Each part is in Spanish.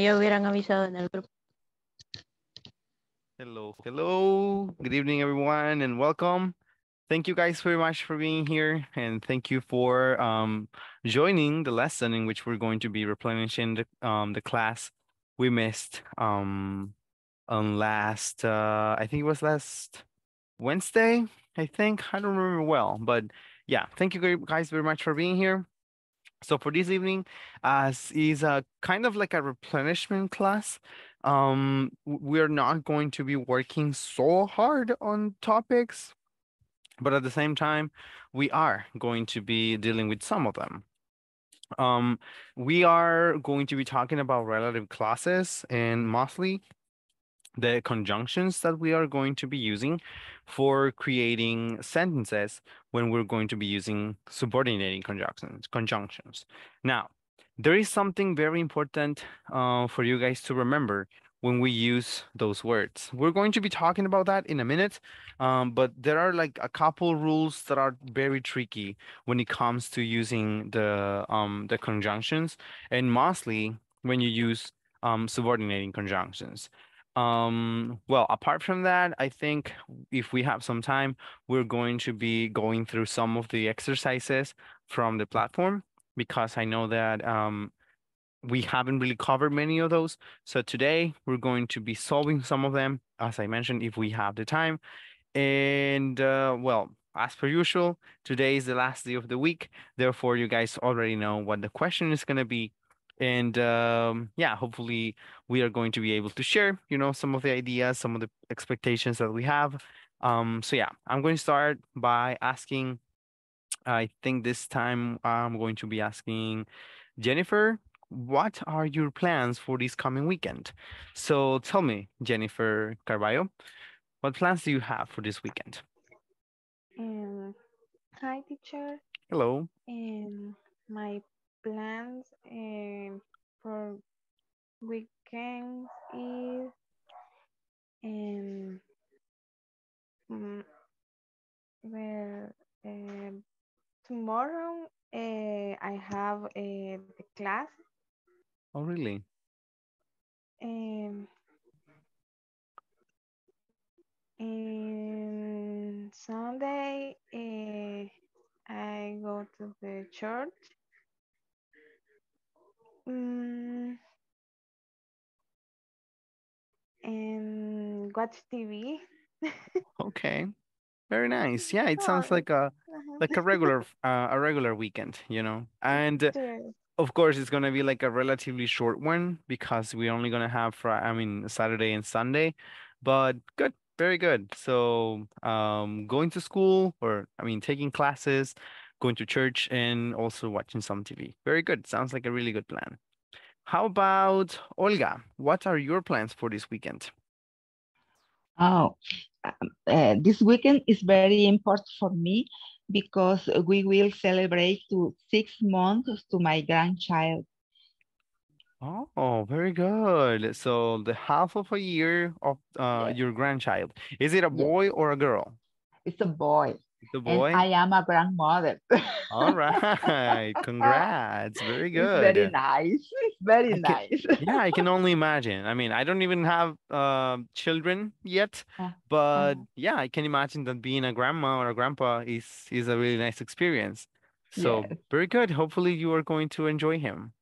Ya hubieran avisado en el grupo. Hello, hello. Good evening, everyone, and welcome. Thank you guys very much for being here, and thank you for um, joining the lesson in which we're going to be replenishing the, um, the class we missed um, on last, uh, I think it was last Wednesday, I think. I don't remember well, but yeah, thank you guys very much for being here. So for this evening, as is a kind of like a replenishment class, um, we're not going to be working so hard on topics, but at the same time, we are going to be dealing with some of them. Um, we are going to be talking about relative classes and mostly the conjunctions that we are going to be using for creating sentences when we're going to be using subordinating conjunctions. conjunctions. Now, there is something very important uh, for you guys to remember when we use those words. We're going to be talking about that in a minute, um, but there are like a couple rules that are very tricky when it comes to using the um, the conjunctions, and mostly when you use um, subordinating conjunctions. Um, well, apart from that, I think if we have some time, we're going to be going through some of the exercises from the platform because I know that um, we haven't really covered many of those. So today we're going to be solving some of them, as I mentioned, if we have the time. And uh, well, as per usual, today is the last day of the week. Therefore, you guys already know what the question is going to be and um, yeah hopefully we are going to be able to share you know some of the ideas some of the expectations that we have um, so yeah i'm going to start by asking i think this time i'm going to be asking jennifer what are your plans for this coming weekend so tell me jennifer carvalho what plans do you have for this weekend um, hi teacher hello um, my plans um, for weekends is um, well tomorrow uh, I have a uh, eh, class. Oh really? Um, and Sunday I go to the church. Mm, and watch TV. okay. Very nice. Yeah, it sounds like a uh-huh. like a regular uh, a regular weekend, you know. And of course, it's gonna be like a relatively short one because we're only gonna have Friday, I mean Saturday and Sunday. But good, very good. So um, going to school or I mean taking classes, going to church and also watching some TV. Very good. Sounds like a really good plan. How about Olga? What are your plans for this weekend? Oh, uh, uh, this weekend is very important for me because we will celebrate to six months to my grandchild. Oh, very good. So the half of a year of uh, your grandchild. Is it a boy or a girl? It's a boy. The boy. I am a grandmother. All right. Congrats. Very good. It's very nice. It's very can, nice. yeah, I can only imagine. I mean, I don't even have uh, children yet, uh, but mm. yeah, I can imagine that being a grandma or a grandpa is is a really nice experience. So yes. very good. Hopefully you are going to enjoy him.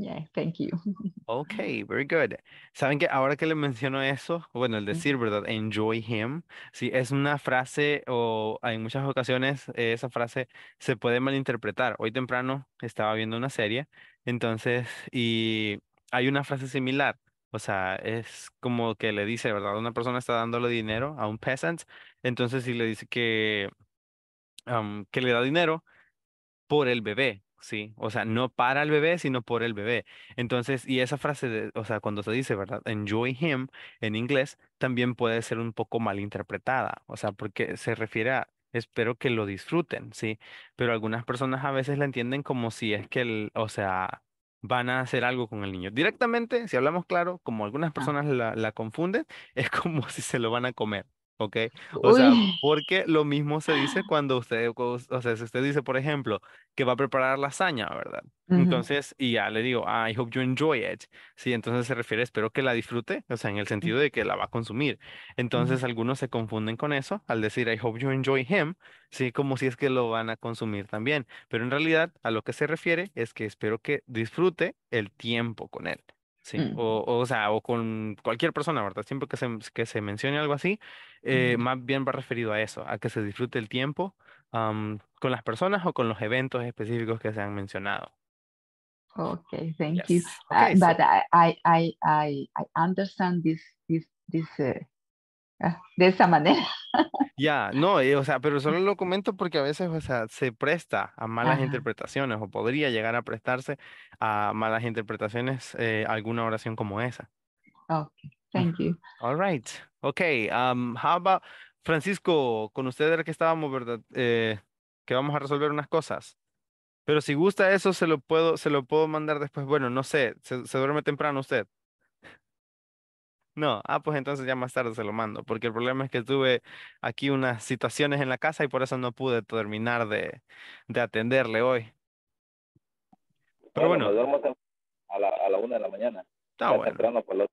Yeah, thank you. Ok, very good. Saben que ahora que le menciono eso, bueno, el decir, ¿verdad? Enjoy him. Sí, es una frase o en muchas ocasiones eh, esa frase se puede malinterpretar. Hoy temprano estaba viendo una serie, entonces, y hay una frase similar. O sea, es como que le dice, ¿verdad? Una persona está dándole dinero a un peasant, entonces si le dice que, que le da dinero por el bebé, Sí, o sea, no para el bebé, sino por el bebé. Entonces, y esa frase, de, o sea, cuando se dice, ¿verdad? Enjoy him en inglés, también puede ser un poco malinterpretada, o sea, porque se refiere a, espero que lo disfruten, ¿sí? Pero algunas personas a veces la entienden como si es que, el, o sea, van a hacer algo con el niño. Directamente, si hablamos claro, como algunas ah. personas la, la confunden, es como si se lo van a comer. ¿ok? O sea, porque lo mismo se dice cuando usted, o sea, si usted dice, por ejemplo, que va a preparar lasaña, ¿verdad? Entonces, y ya le digo, I hope you enjoy it. Sí, entonces se refiere, espero que la disfrute, o sea, en el sentido de que la va a consumir. Entonces, algunos se confunden con eso al decir, I hope you enjoy him, sí, como si es que lo van a consumir también. Pero en realidad, a lo que se refiere es que espero que disfrute el tiempo con él. Sí, mm. o, o, sea, o con cualquier persona, ¿verdad? Siempre que se, que se mencione algo así, eh, más bien va referido a eso, a que se disfrute el tiempo con las personas o con los eventos específicos que se han mencionado. Okay, thank you. Ah, but I, I, I, understand this, this, this eh, Ah, de esa manera. Ya, no, eh, o sea, pero solo lo comento porque a veces, o sea, se presta a malas interpretaciones o podría llegar a prestarse a malas interpretaciones eh, alguna oración como esa. Okay, thank you. All right, okay. Um, how about Francisco, con usted era que estábamos, verdad, eh, que vamos a resolver unas cosas. Pero si gusta eso, se lo puedo, se lo puedo mandar después. Bueno, no sé, se duerme temprano usted. No, ah, pues entonces ya más tarde se lo mando, porque el problema es que tuve aquí unas situaciones en la casa y por eso no pude terminar de, de atenderle hoy. Pero bueno. a la, a la una de la mañana. Está ah, bueno. Está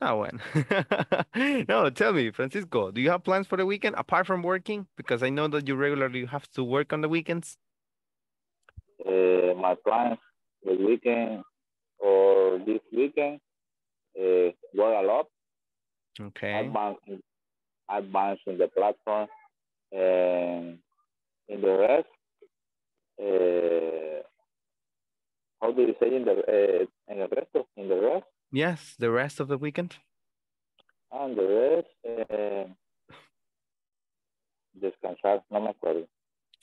ah, bueno. no, tell me, Francisco, do you have plans for the weekend apart from working? Because I know that you regularly have to work on the weekends. Eh, my plans the weekend or this weekend uh, work a lot. Okay. Advancing, advancing the platform and in the rest, uh, how do you say in the uh, in the rest of, in the rest? Yes, the rest of the weekend. And the rest, uh, descansar, no me acuerdo.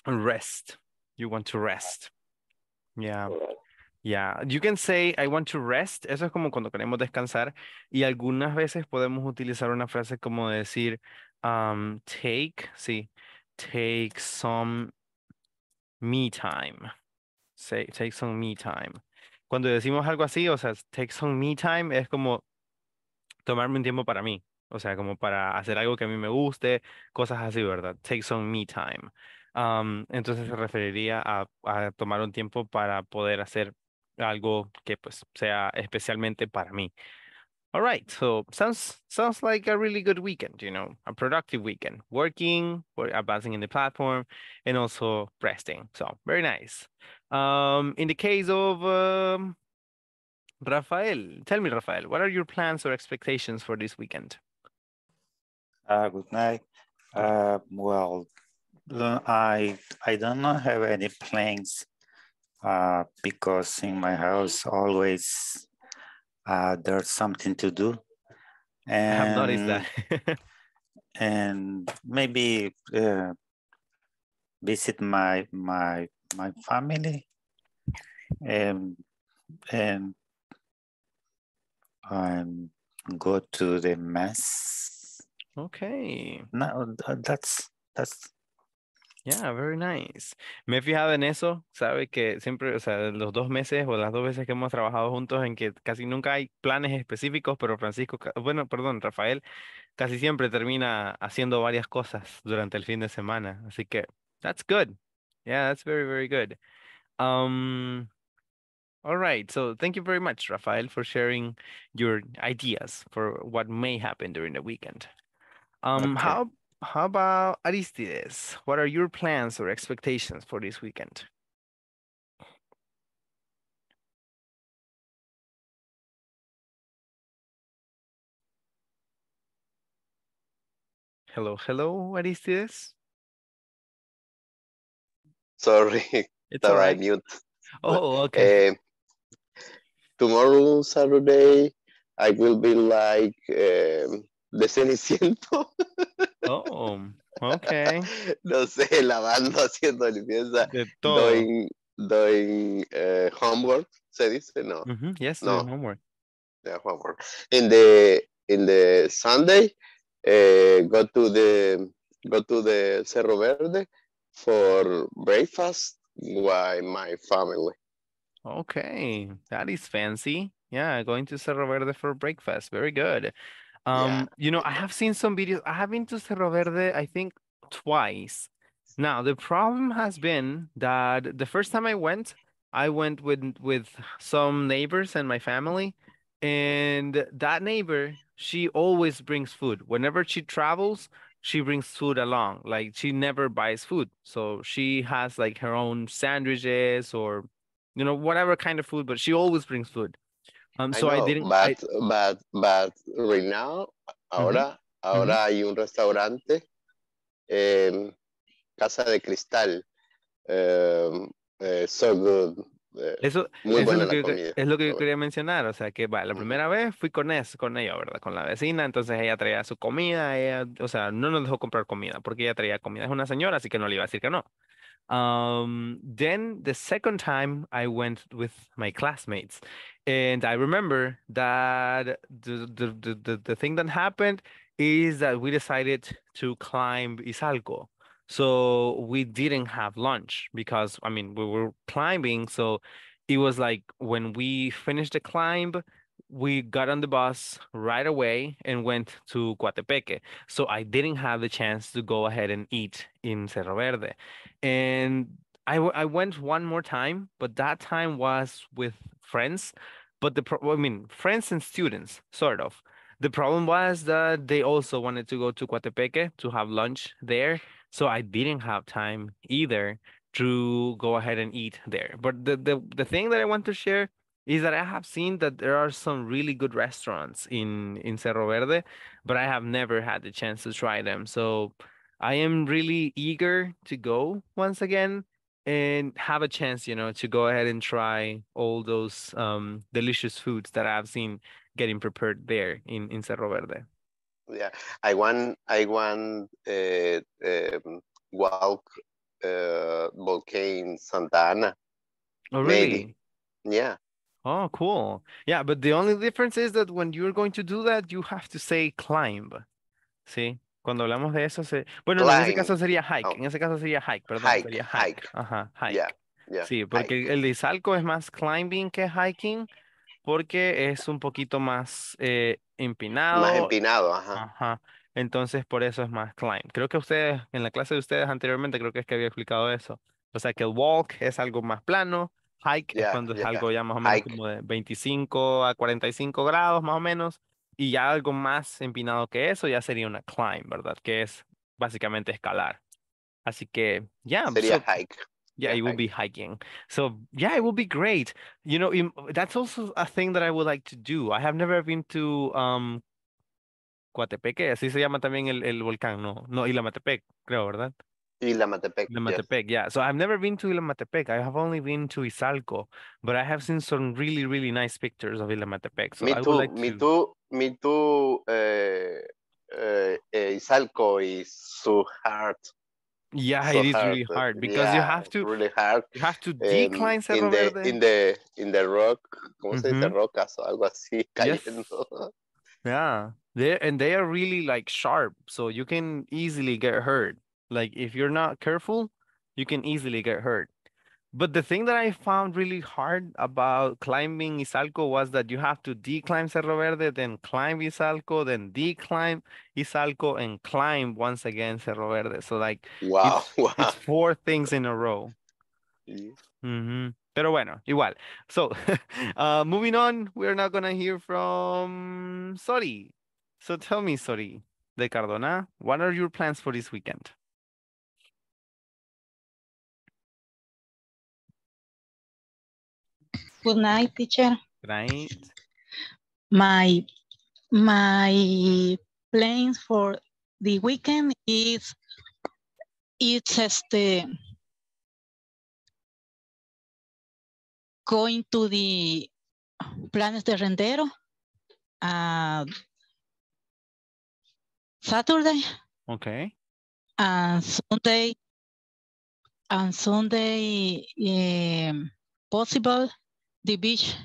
Rest. You want to rest. Yeah. Correct. Yeah, you can say I want to rest. Eso es como cuando queremos descansar. Y algunas veces podemos utilizar una frase como decir um, take, sí, take some me time. Say, take some me time. Cuando decimos algo así, o sea, take some me time es como tomarme un tiempo para mí. O sea, como para hacer algo que a mí me guste, cosas así, ¿verdad? Take some me time. Um, entonces se referiría a, tomar un tiempo para poder hacer algo que pues sea especialmente para mí. All right, so sounds sounds like a really good weekend, you know, a productive weekend, working, or advancing in the platform, and also resting. So very nice. Um, in the case of um, Rafael, tell me, Rafael, what are your plans or expectations for this weekend? Uh, good night. Uh, well, I I don't have any plans uh, because in my house always uh, there's something to do. And, I have noticed that. and maybe uh, visit my my my family and and and go to the mass. Okay. now that's that's Yeah, very nice. Me he fijado en eso, sabe que siempre, o sea, los dos meses o las dos veces que hemos trabajado juntos en que casi nunca hay planes específicos, pero Francisco, bueno, perdón, Rafael, casi siempre termina haciendo varias cosas durante el fin de semana. Así que, that's good. Yeah, that's very, very good. Um, all right, so thank you very much, Rafael, for sharing your ideas for what may happen during the weekend. Um, How How about Aristides? What are your plans or expectations for this weekend? Hello, hello, Aristides. Sorry, it's sorry, right. I mute. Oh, okay. Uh, tomorrow, Saturday, I will be like um, the Ceniciento. Oh, ok. No sé, lavando, haciendo limpieza. De todo. Doing, doing uh, eh, homework, se dice, no. Mm -hmm. Yes, no. homework. Yeah, homework. In the, in the Sunday, uh, go to the, go to the Cerro Verde for breakfast with my family. Okay, that is fancy. Yeah, going to Cerro Verde for breakfast. Very good. Um, yeah. You know, I have seen some videos. I have been to Cerro Verde, I think, twice. Now, the problem has been that the first time I went, I went with with some neighbors and my family, and that neighbor, she always brings food. Whenever she travels, she brings food along. Like she never buys food, so she has like her own sandwiches or, you know, whatever kind of food. But she always brings food. Um, right now, ahora, ahora hay un restaurante, Casa de Cristal. Um, eh, eh, eso, muy es, lo que quería mencionar, o sea que la mm. primera vez fui con es, con ella, ¿verdad? Con la vecina, entonces ella traía su comida, ella, o sea, no nos dejó comprar comida porque ella traía comida, es una señora, así que no le iba a decir que no. Um, then the second time I went with my classmates And I remember that the, the, the, the, thing that happened is that we decided to climb Isalco, So we didn't have lunch because, I mean, we were climbing. So it was like when we finished the climb, we got on the bus right away and went to Guatepeque. So I didn't have the chance to go ahead and eat in Cerro Verde. And I, I went one more time, but that time was with friends, but the pro- I mean friends and students, sort of. The problem was that they also wanted to go to Guatepeque to have lunch there, so I didn't have time either to go ahead and eat there. But the the, the thing that I want to share is that I have seen that there are some really good restaurants in in Cerro Verde, but I have never had the chance to try them. So I am really eager to go once again and have a chance, you know, to go ahead and try all those um, delicious foods that I've seen getting prepared there in, in Cerro Verde. Yeah, I want I want uh, um, walk uh, volcano Santa Ana. Oh really? Maybe. Yeah. Oh, cool. Yeah, but the only difference is that when you're going to do that, you have to say climb. See? Cuando hablamos de eso, bueno, en ese caso sería hike, oh, en ese caso sería hike, perdón, sería hike. Ajá, hike. sí, porque el de es más climbing que hiking, porque es un poquito más empinado. Eh, más empinado, ajá. Entonces, por eso es más climb. Creo que ustedes, en la clase de ustedes anteriormente, creo que es que había explicado eso. O sea, que el walk es algo más plano, hike es cuando es algo ya más o menos como de 25 a 45 grados, más o menos. Y ya algo más empinado que eso ya sería una climb, ¿verdad? Que es básicamente escalar. Así que, ya. Yeah, sería hike. Yeah, it will be hiking. So yeah, it will be great. You know, that's also a thing that I would like to do. I have never been to um, Coatepeque, así se llama también el, el volcán, ¿no? No, Ilamatepec, creo, ¿verdad? Ilamatepec. Ilamatepec, yes. yeah. So I've never been to Ilamatepec. I have only been to Izalco, but I have seen some really, really nice pictures of Ilamatepec. So me I too, like me to... too, me too. Uh, uh, uh, Izalco is so hard. Yeah, so it is hard. really hard uh, because yeah, you have to really hard. You have to um, decline um, in the in the in the rock. ¿Cómo mm -hmm. se dice mm-hmm. rocas o algo así cayendo? Yes. Yeah, they and they are really like sharp, so you can easily get hurt. Like if you're not careful, you can easily get hurt. But the thing that I found really hard about climbing Isalco was that you have to declimb Cerro Verde, then climb Isalco, then declimb Isalco, and climb once again Cerro Verde. So like, wow, it's, wow. it's four things in a row. Mm-hmm. mm-hmm. Pero bueno, igual. So, uh, moving on, we're now gonna hear from sorry. So tell me, sorry, de Cardona, what are your plans for this weekend? Good pues, night, teacher. My my plans for the weekend is it's este going to the planes de rendero uh, Saturday. Okay. And Sunday and Sunday eh, possible the beach.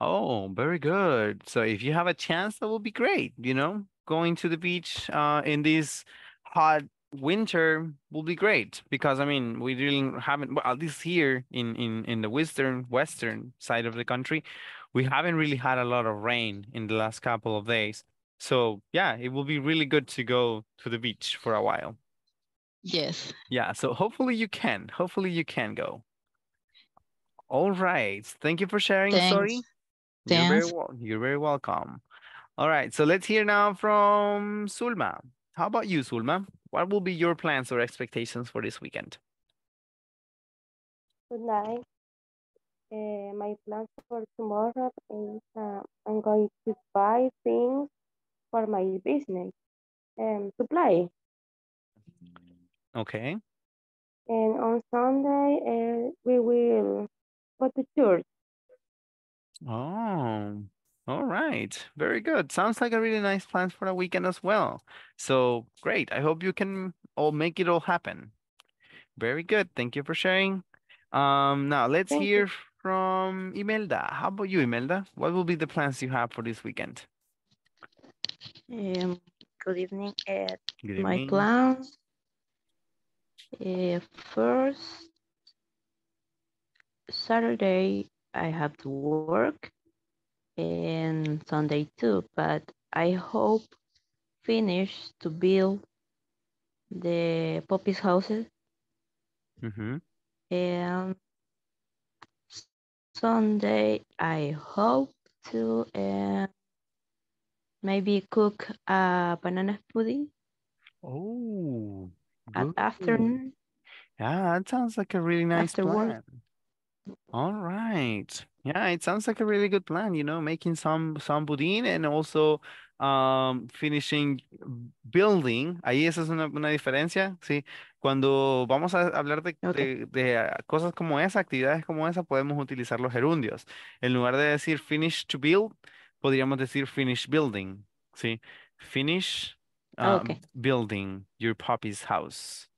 Oh, very good. So if you have a chance, that would be great. You know, going to the beach uh, in this hot winter will be great because I mean we really haven't well, at least here in in in the western western side of the country we haven't really had a lot of rain in the last couple of days. So yeah, it will be really good to go to the beach for a while. Yes. Yeah. So hopefully you can. Hopefully you can go. All right. Thank you for sharing Thanks. story. Thanks. You're very, you're very welcome. All right. So let's hear now from Sulma. How about you, Sulma? What will be your plans or expectations for this weekend? Good night. Uh, my plans for tomorrow is uh, I'm going to buy things for my business and supply. Okay. And on Sunday, uh, we will what the church. Oh, all right. Very good. Sounds like a really nice plan for a weekend as well. So great. I hope you can all make it all happen. Very good. Thank you for sharing. Um, now let's Thank hear you. from Imelda. How about you, Imelda? What will be the plans you have for this weekend? Um, good evening, Ed. Uh, good evening. My plans. Uh, first, Saturday I have to work and Sunday too, but I hope finish to build the Poppy's houses. Mm -hmm. And Sunday I hope to uh, maybe cook a banana pudding. Oh, good. at afternoon. Yeah, that sounds like a really nice After plan. Work. All right. Yeah, it sounds like a really good plan, you know, making some some budín and also um, finishing building. Ahí esa es una, una diferencia, ¿sí? Cuando vamos a hablar de, okay. de, de, cosas como esa, actividades como esa, podemos utilizar los gerundios. En lugar de decir finish to build, podríamos decir finish building, ¿sí? Finish ah, um, okay. building your puppy's house.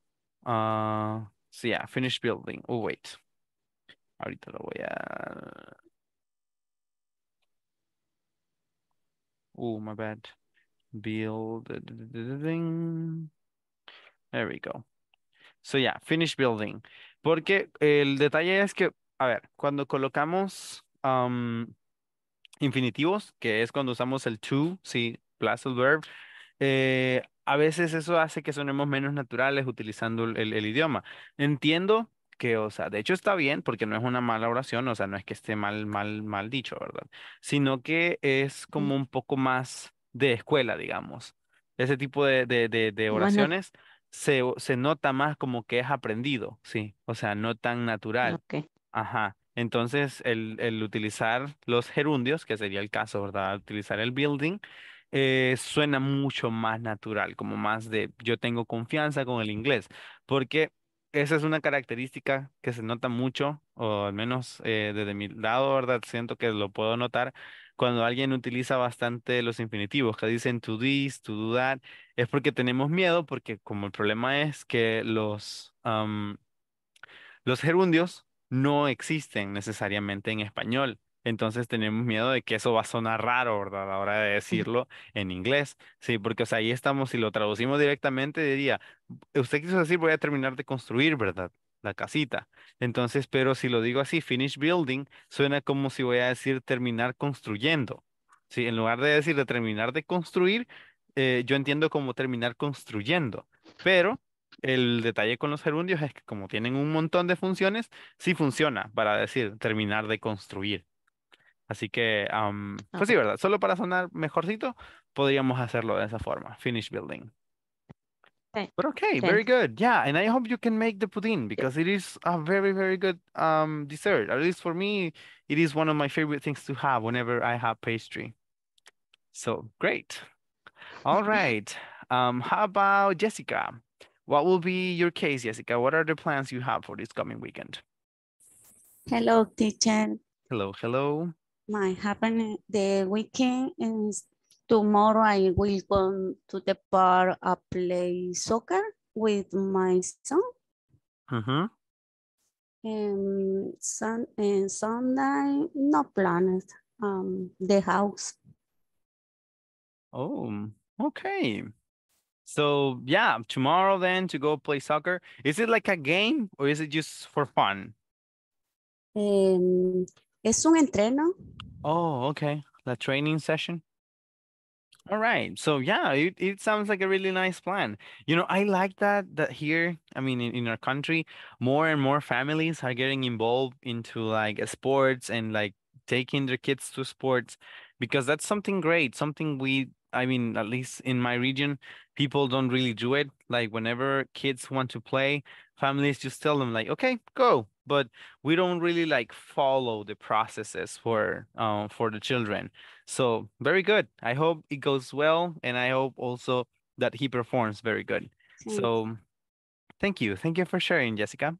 Uh, so yeah, finish building. Oh, wait. Ahorita lo voy a... Oh, my bad. Build. There we go. So yeah, finish building. Porque el detalle es que, a ver, cuando colocamos um, infinitivos, que es cuando usamos el to, sí, plus verb, eh, a veces eso hace que sonemos menos naturales utilizando el, el idioma. Entiendo que, o sea, de hecho está bien porque no es una mala oración, o sea, no es que esté mal, mal, mal dicho, ¿verdad? Sino que es mm. como un poco más de escuela, digamos. Ese tipo de, de, de, oraciones se, se, nota más como que es aprendido, sí, o sea, no tan ah, natural. Ok. Ajá. Entonces, el, el, utilizar los gerundios, que sería el caso, ¿verdad? Utilizar el building, eh, suena mucho más natural, como más de yo tengo confianza con el inglés, porque esa es una característica que se nota mucho, o al menos eh, desde mi lado, ¿verdad? Siento que lo puedo notar cuando alguien utiliza bastante los infinitivos, que dicen to this, to do that, es porque tenemos miedo, porque como el problema es que los, los gerundios no existen necesariamente en español. Entonces tenemos miedo de que eso va a sonar raro, ¿verdad? A la hora de decirlo en inglés. Sí, porque o sea, ahí estamos, si lo traducimos directamente, diría, usted quiso decir voy a terminar de construir, ¿verdad? La casita. Entonces, pero si lo digo así, finish building, suena como si voy a decir terminar construyendo. Sí, en lugar de decir de terminar de construir, eh, yo entiendo como terminar construyendo. Pero el detalle con los gerundios es que como tienen un montón de funciones, sí funciona para decir terminar de construir. Así que, um, pues okay. sí, ¿verdad? Solo para sonar mejorcito, podríamos hacerlo de esa forma. Finish building. But okay, okay, very good. Yeah, and I hope you can make the pudding because it is a very, very good um, dessert. At least for me, it is one of my favorite things to have whenever I have pastry. So great. All right. Um, how about Jessica? What will be your case, Jessica? What are the plans you have for this coming weekend? Hello, teacher. Hello, hello might happen the weekend and tomorrow I will go to the park and play soccer with my son. Uh -huh. And, um, sun, and eh, Sunday, no planet, um, the house. Oh, okay. So yeah, tomorrow then to go play soccer. Is it like a game or is it just for fun? Um, Es un entreno. Oh, okay. The training session. All right. So yeah, it, it sounds like a really nice plan. You know, I like that that here, I mean in, in our country, more and more families are getting involved into like sports and like taking their kids to sports because that's something great, something we I mean, at least in my region, people don't really do it. Like whenever kids want to play, families just tell them like okay go but we don't really like follow the processes for um, for the children so very good i hope it goes well and i hope also that he performs very good Thanks. so thank you thank you for sharing jessica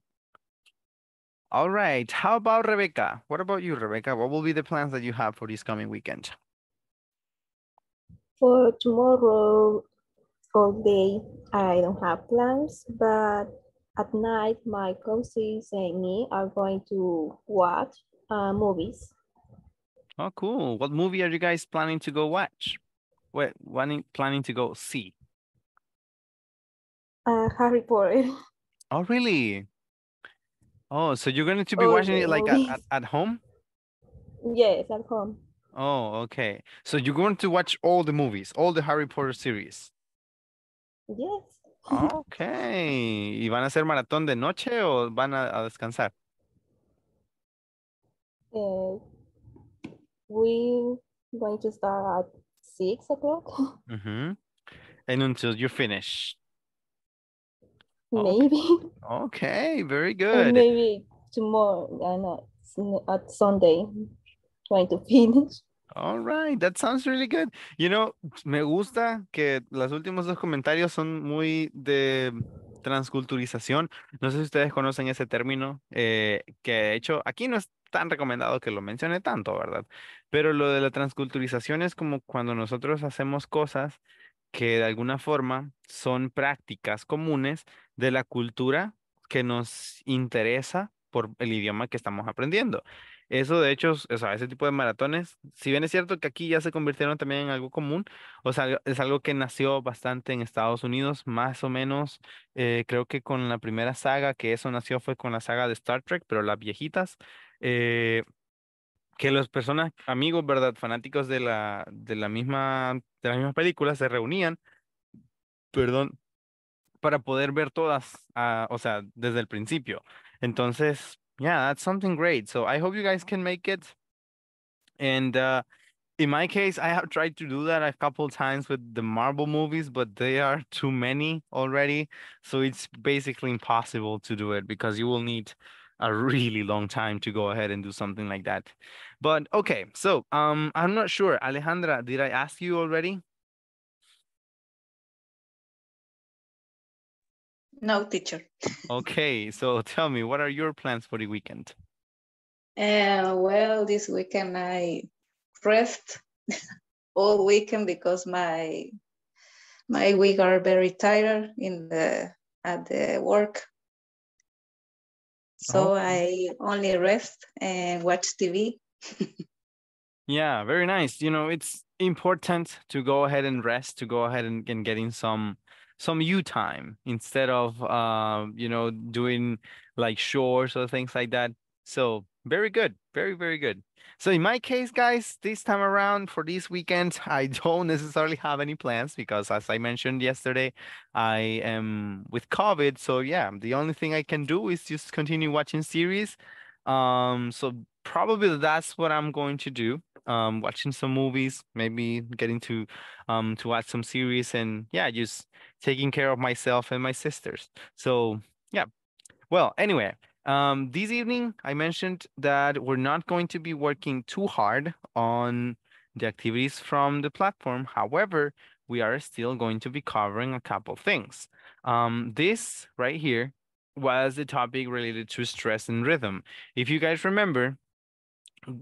all right how about rebecca what about you rebecca what will be the plans that you have for this coming weekend for tomorrow all day i don't have plans but at night, my cousins and me are going to watch uh, movies. Oh, cool. What movie are you guys planning to go watch? What planning, planning to go see? Uh, Harry Potter. Oh, really? Oh, so you're going to be oh, watching it like at, at, at home? Yes, at home. Oh, okay. So you're going to watch all the movies, all the Harry Potter series? Yes. Ok. ¿Y van a hacer maratón de noche o van a, descansar? Uh, we going to start at six o'clock. Mm And until you finish. Maybe. Okay, very good. maybe tomorrow and uh, at Sunday, going to finish. All right, that sounds really good. You know, me gusta que los últimos dos comentarios son muy de transculturización. No sé si ustedes conocen ese término, eh, que de hecho aquí no es tan recomendado que lo mencione tanto, ¿verdad? Pero lo de la transculturización es como cuando nosotros hacemos cosas que de alguna forma son prácticas comunes de la cultura que nos interesa por el idioma que estamos aprendiendo. Eso, de hecho, o sea, ese tipo de maratones, si bien es cierto que aquí ya se convirtieron también en algo común, o sea, es algo que nació bastante en Estados Unidos, más o menos, eh, creo que con la primera saga que eso nació fue con la saga de Star Trek, pero las viejitas, eh, que las personas, amigos, ¿verdad? Fanáticos de la, de la misma, de las mismas películas se reunían, perdón, para poder ver todas, ah, o sea, desde el principio. Entonces, yeah, that's something great. So I hope you guys can make it. And uh, in my case, I have tried to do that a couple times with the Marvel movies, but they are too many already. So it's basically impossible to do it because you will need a really long time to go ahead and do something like that. But okay, so um, I'm not sure, Alejandra, did I ask you already? No, teacher. okay, so tell me, what are your plans for the weekend? Uh, well, this weekend I rest all weekend because my my week are very tired in the at the work. So oh. I only rest and watch TV. yeah, very nice. You know, it's important to go ahead and rest, to go ahead and, and getting some some you time instead of um, you know doing like shows or things like that. So very good, very very good. So in my case, guys, this time around for this weekend, I don't necessarily have any plans because as I mentioned yesterday, I am with COVID. So yeah, the only thing I can do is just continue watching series. Um, so probably that's what I'm going to do um, watching some movies, maybe getting to um, to watch some series, and yeah, just taking care of myself and my sisters. So yeah. Well, anyway, um, this evening I mentioned that we're not going to be working too hard on the activities from the platform. However, we are still going to be covering a couple things. Um, this right here was the topic related to stress and rhythm. If you guys remember,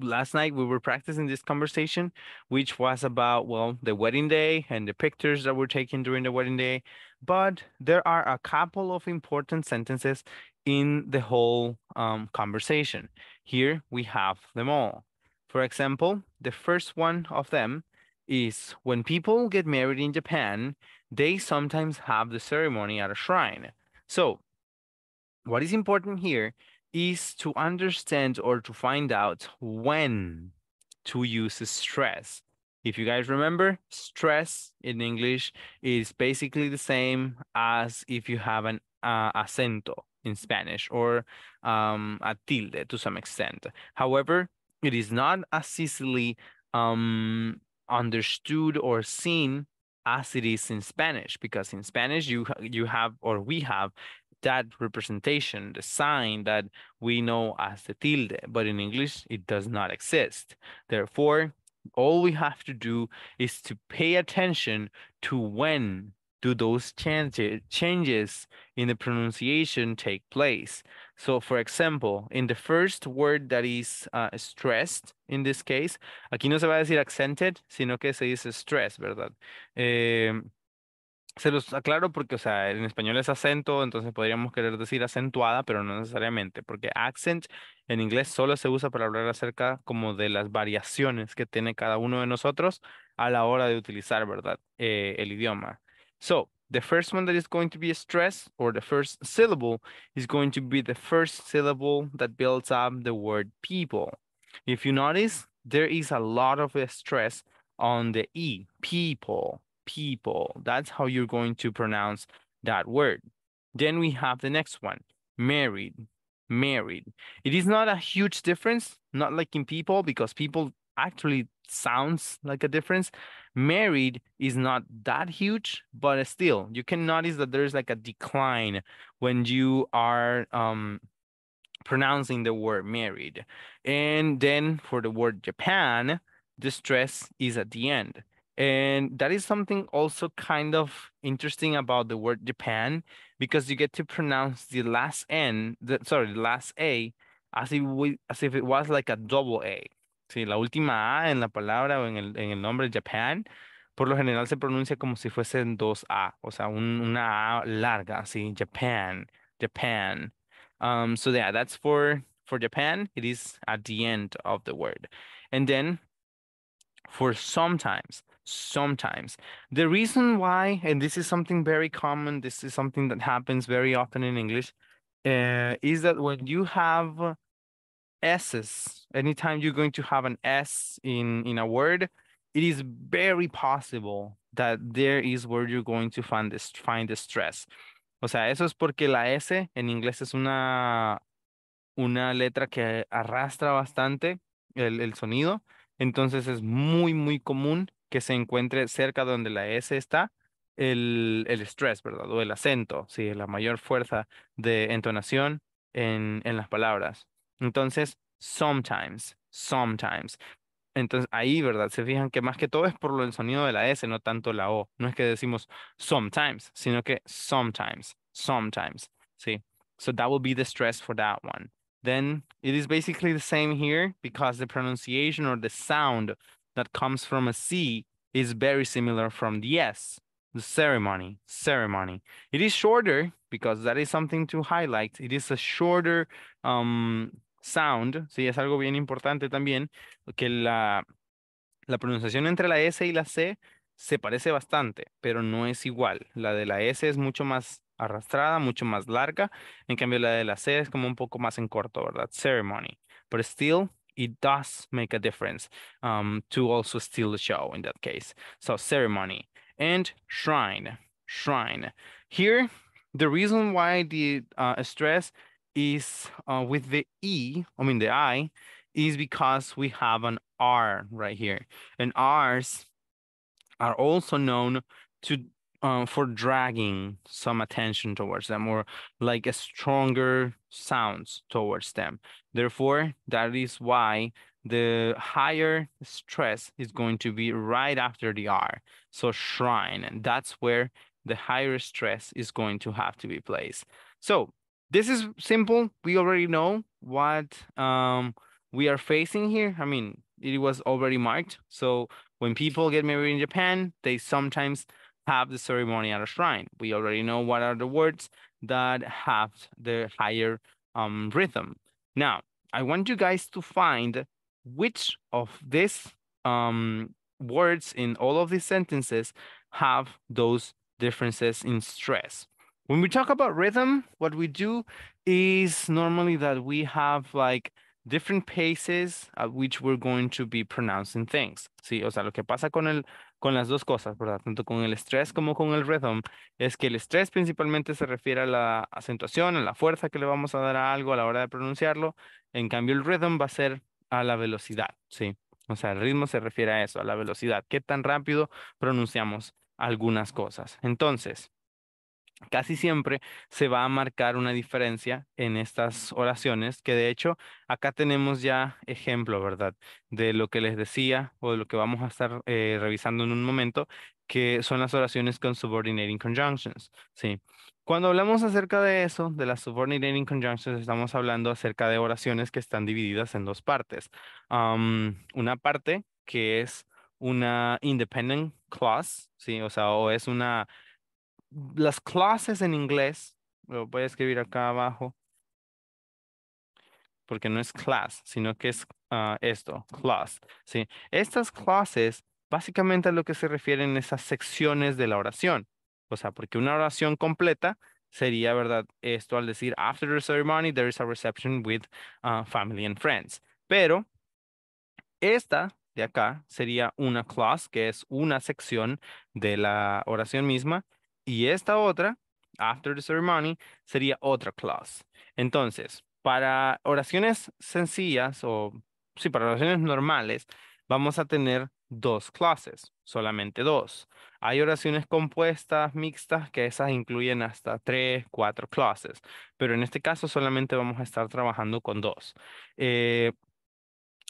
last night we were practicing this conversation, which was about, well, the wedding day and the pictures that were taken during the wedding day. But there are a couple of important sentences in the whole um, conversation. Here we have them all. For example, the first one of them is when people get married in Japan, they sometimes have the ceremony at a shrine. So what is important here is to understand or to find out when to use stress. If you guys remember, stress in English is basically the same as if you have an uh, acento in Spanish or um, a tilde to some extent. However, it is not as easily um, understood or seen as it is in Spanish, because in Spanish you you have or we have that representation, the sign that we know as the tilde, but in English, it does not exist. Therefore, all we have to do is to pay attention to when do those changes, changes in the pronunciation take place. So for example, in the first word that is uh, stressed in this case, aquí no se va a decir accented, sino que se dice stress, ¿verdad? Eh, se los aclaro porque, o sea, en español es acento, entonces podríamos querer decir acentuada, pero no necesariamente, porque accent en inglés solo se usa para hablar acerca como de las variaciones que tiene cada uno de nosotros a la hora de utilizar, ¿verdad? Eh, el idioma. So, the first one that is going to be a stress or the first syllable is going to be the first syllable that builds up the word people. If you notice, there is a lot of stress on the E, people. people. That's how you're going to pronounce that word. Then we have the next one, married, married. It is not a huge difference, not like in people, because people actually sounds like a difference. Married is not that huge, but still, you can notice that there's like a decline when you are um, pronouncing the word married. And then for the word Japan, the stress is at the end. And that is something also kind of interesting about the word Japan, because you get to pronounce the last N, the, sorry, the last A, as if, we, as if it was like a double A. Sí, la última A en la palabra o en el, en el nombre Japan, por lo general se pronuncia como si fuesen dos A, o sea, un, una A larga, así, Japan, Japan. Um, so yeah, that's for, for Japan, it is at the end of the word. And then for sometimes, sometimes. The reason why, and this is something very common, this is something that happens very often in English, uh, is that when you have S's, anytime you're going to have an S in, in a word, it is very possible that there is where you're going to find this find the stress. O sea, eso es porque la S en inglés es una, una letra que arrastra bastante el, el sonido. Entonces es muy, muy común que se encuentre cerca donde la S está, el, el stress, ¿verdad? O el acento, sí, la mayor fuerza de entonación en, en las palabras. Entonces, sometimes, sometimes. Entonces ahí, ¿verdad? Se fijan que más que todo es por el sonido de la S, no tanto la O. No es que decimos sometimes, sino que sometimes, sometimes. ¿sí? so that will be the stress for that one. Then it is basically the same here because the pronunciation or the sound that comes from a C is very similar from the S, the ceremony, ceremony. It is shorter because that is something to highlight. It is a shorter um, sound, sí, es algo bien importante también, que la, la pronunciación entre la S y la C se parece bastante, pero no es igual. La de la S es mucho más arrastrada, mucho más larga. En cambio, la de la C es como un poco más en corto, ¿verdad? Ceremony. Pero still, it does make a difference um, to also steal the show in that case. So ceremony and shrine, shrine. Here, the reason why the uh, stress is uh, with the E, I mean the I, is because we have an R right here. And R's are also known to um, for dragging some attention towards them or like a stronger sounds towards them. Therefore, that is why the higher stress is going to be right after the R. So shrine, and that's where the higher stress is going to have to be placed. So this is simple. We already know what um, we are facing here. I mean, it was already marked. So when people get married in Japan, they sometimes have the ceremony at a shrine. We already know what are the words that have the higher um, rhythm. Now, I want you guys to find which of these um, words in all of these sentences have those differences in stress. When we talk about rhythm, what we do is normally that we have like different paces at which we're going to be pronouncing things. Sí, o sea, lo que pasa con el con las dos cosas, ¿verdad? Tanto con el estrés como con el rhythm, es que el estrés principalmente se refiere a la acentuación, a la fuerza que le vamos a dar a algo a la hora de pronunciarlo. En cambio, el rhythm va a ser a la velocidad, ¿sí? O sea, el ritmo se refiere a eso, a la velocidad, qué tan rápido pronunciamos algunas cosas. Entonces, casi siempre se va a marcar una diferencia en estas oraciones, que de hecho acá tenemos ya ejemplo, ¿verdad? De lo que les decía o de lo que vamos a estar eh, revisando en un momento, que son las oraciones con subordinating conjunctions, ¿sí? Cuando hablamos acerca de eso, de las subordinating conjunctions, estamos hablando acerca de oraciones que están divididas en dos partes. una parte que es una independent clause, ¿sí? O sea, o es una las clases en inglés, lo voy a escribir acá abajo, porque no es class, sino que es ah, esto, class. ¿sí? Estas clases básicamente es lo que se refieren esas secciones de la oración. O sea, porque una oración completa sería, ¿verdad? Esto al decir, after the ceremony, there is a reception with ah, family and friends. Pero esta de acá sería una class, que es una sección de la oración misma, y esta otra, after the ceremony, sería otra clause. Entonces, para oraciones sencillas o, sí, para oraciones normales, vamos a tener dos clases, solamente dos. Hay oraciones compuestas, mixtas, que esas incluyen hasta tres, cuatro clases, pero en este caso solamente vamos a estar trabajando con dos. Eh,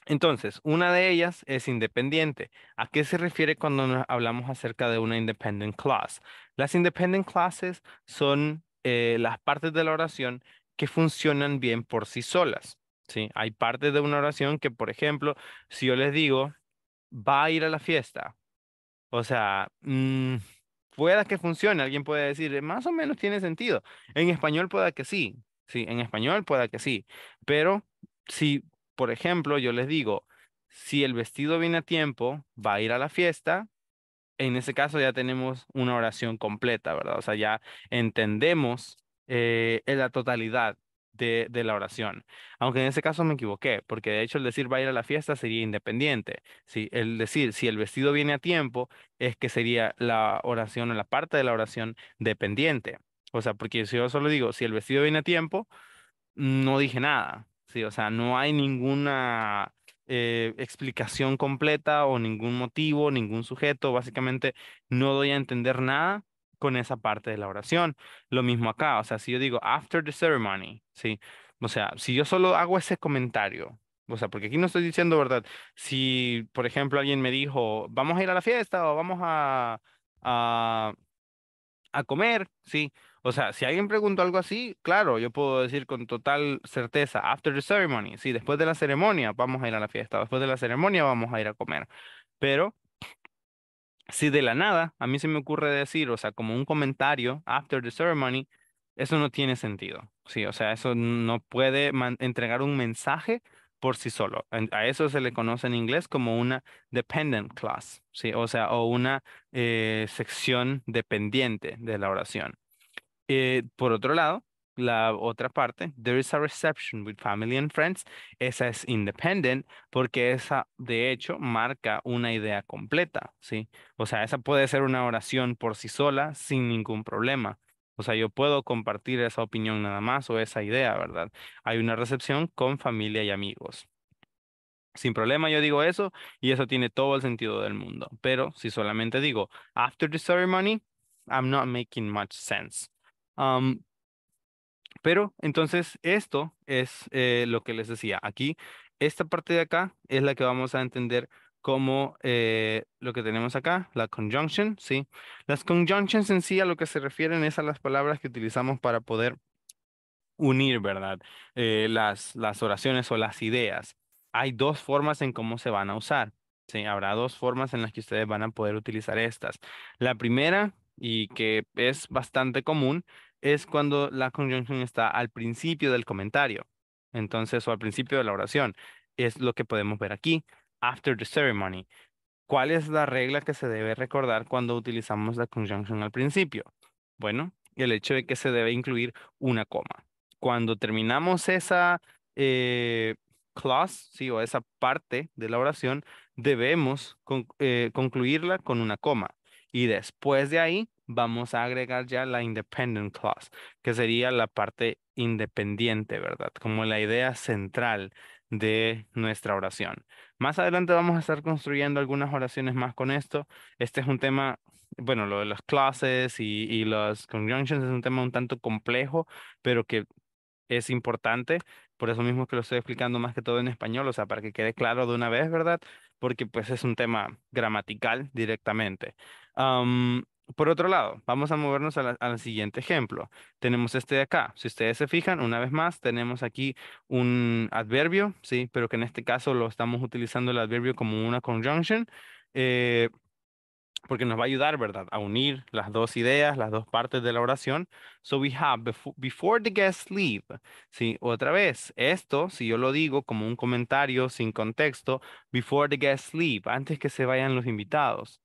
entonces, una de ellas es independiente. ¿A qué se refiere cuando hablamos acerca de una independent class? Las independent classes son eh, las partes de la oración que funcionan bien por sí solas. ¿sí? Hay partes de una oración que, por ejemplo, si yo les digo, va a ir a la fiesta, o sea, mmm, pueda que funcione, alguien puede decir, eh, más o menos tiene sentido. En español pueda que sí, sí, en español pueda que sí, pero si por ejemplo, yo les digo, si el vestido viene a tiempo, va a ir a la fiesta. En ese caso ya tenemos una oración completa, ¿verdad? O sea, ya entendemos eh, en la totalidad de, de, la oración. Aunque en ese caso me equivoqué, porque de hecho el decir va a ir a la fiesta sería independiente. Si, el decir si el vestido viene a tiempo es que sería la oración o la parte de la oración dependiente. O sea, porque si yo solo digo si el vestido viene a tiempo, no dije nada. Este, o sea, no hay ninguna eh, explicación completa o ningún motivo, ningún sujeto, básicamente no doy a entender nada con esa parte de la oración. Lo mismo acá, o sea, si yo digo after the ceremony, ¿sí? O sea, si yo solo hago ese comentario, o sea, porque aquí no estoy diciendo verdad. Si, por ejemplo, alguien me dijo, vamos a ir a la fiesta o vamos a, a, a comer, ¿sí? O sea, si alguien preguntó algo así, claro, yo puedo decir con total certeza, after the ceremony, sí, después de la ceremonia vamos a ir a la fiesta, después de la ceremonia vamos a ir a comer. Pero si de la nada a mí se me ocurre decir, o sea, como un comentario, after the ceremony, eso no tiene sentido. Sí, o sea, eso no puede entregar un mensaje por sí solo. A eso se le conoce en inglés como una dependent clause, ¿sí? o sea, o una eh, sección dependiente de la oración. Eh, por otro lado, la otra parte, there is a reception with family and friends, esa es independent porque esa de hecho marca una idea completa, ¿sí? O sea, esa puede ser una oración por sí sola sin ningún problema. O sea, yo puedo compartir esa opinión nada más o esa idea, ¿verdad? Hay una recepción con familia y amigos. Sin problema yo digo eso y eso tiene todo el sentido del mundo. Pero si solamente digo, after the ceremony, I'm not making much sense pero entonces esto es eh, lo que les decía. Aquí, esta parte de acá es la que vamos a entender como eh, lo que tenemos acá, la conjunction, ¿sí? Las conjunctions en sí a lo que se refieren es a las palabras que utilizamos para poder unir, ¿verdad? Eh, las, las oraciones o las ideas. Hay dos formas en cómo se van a usar. Sí, habrá dos formas en las que ustedes van a poder utilizar estas. La primera y que es bastante común, es cuando la conjunción está al principio del comentario, entonces, o al principio de la oración. Es lo que podemos ver aquí, after the ceremony. ¿Cuál es la regla que se debe recordar cuando utilizamos la conjunción al principio? Bueno, el hecho de que se debe incluir una coma. Cuando terminamos esa eh, clause, o esa parte de la oración, debemos eh, concluirla con una coma. Y después de ahí vamos a agregar ya la independent clause, que sería la parte independiente, ¿verdad? Como la idea central de nuestra oración. Más adelante vamos a estar construyendo algunas oraciones más con esto. Este es un tema, bueno, lo de las clases y, y las conjunctions es un tema un tanto complejo, pero que es importante. Por eso mismo que lo estoy explicando más que todo en español, o sea, para que quede claro de una vez, ¿verdad? Porque pues es un tema gramatical directamente por otro lado, vamos a movernos al siguiente ejemplo. Tenemos este de acá. Si ustedes se fijan, una vez más, tenemos aquí un adverbio, ¿sí? Pero que en este caso lo estamos utilizando el adverbio como una conjunction. Eh, porque nos va a ayudar, ¿verdad? A unir las dos ideas, las dos partes de la oración. So we have before, before the guests leave. Sí, otra vez, esto, si yo lo digo como un comentario sin contexto, before the guests leave, antes que se vayan los invitados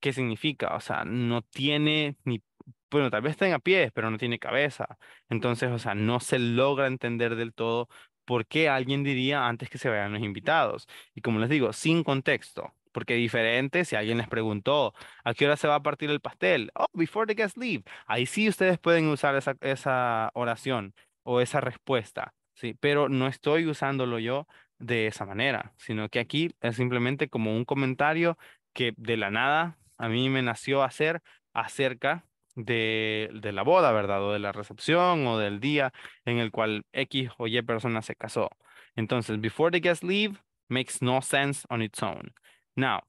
qué significa. O sea, no tiene ni, bueno, tal vez tenga pies, pero no tiene cabeza. Entonces, o sea, no se logra entender del todo por qué alguien diría antes que se vayan los invitados. Y como les digo, sin contexto. Porque diferente si alguien les preguntó, ¿a qué hora se va a partir el pastel? Oh, before the guests leave. Ahí sí ustedes pueden usar esa, esa oración o esa respuesta, ¿sí? Pero no estoy usándolo yo de esa manera, sino que aquí es simplemente como un comentario que de la nada a mí me nació hacer acerca de, la boda, ¿verdad? O de la recepción o del día en el cual X o Y persona se casó. Entonces, before the guests leave makes no sense on its own. Now,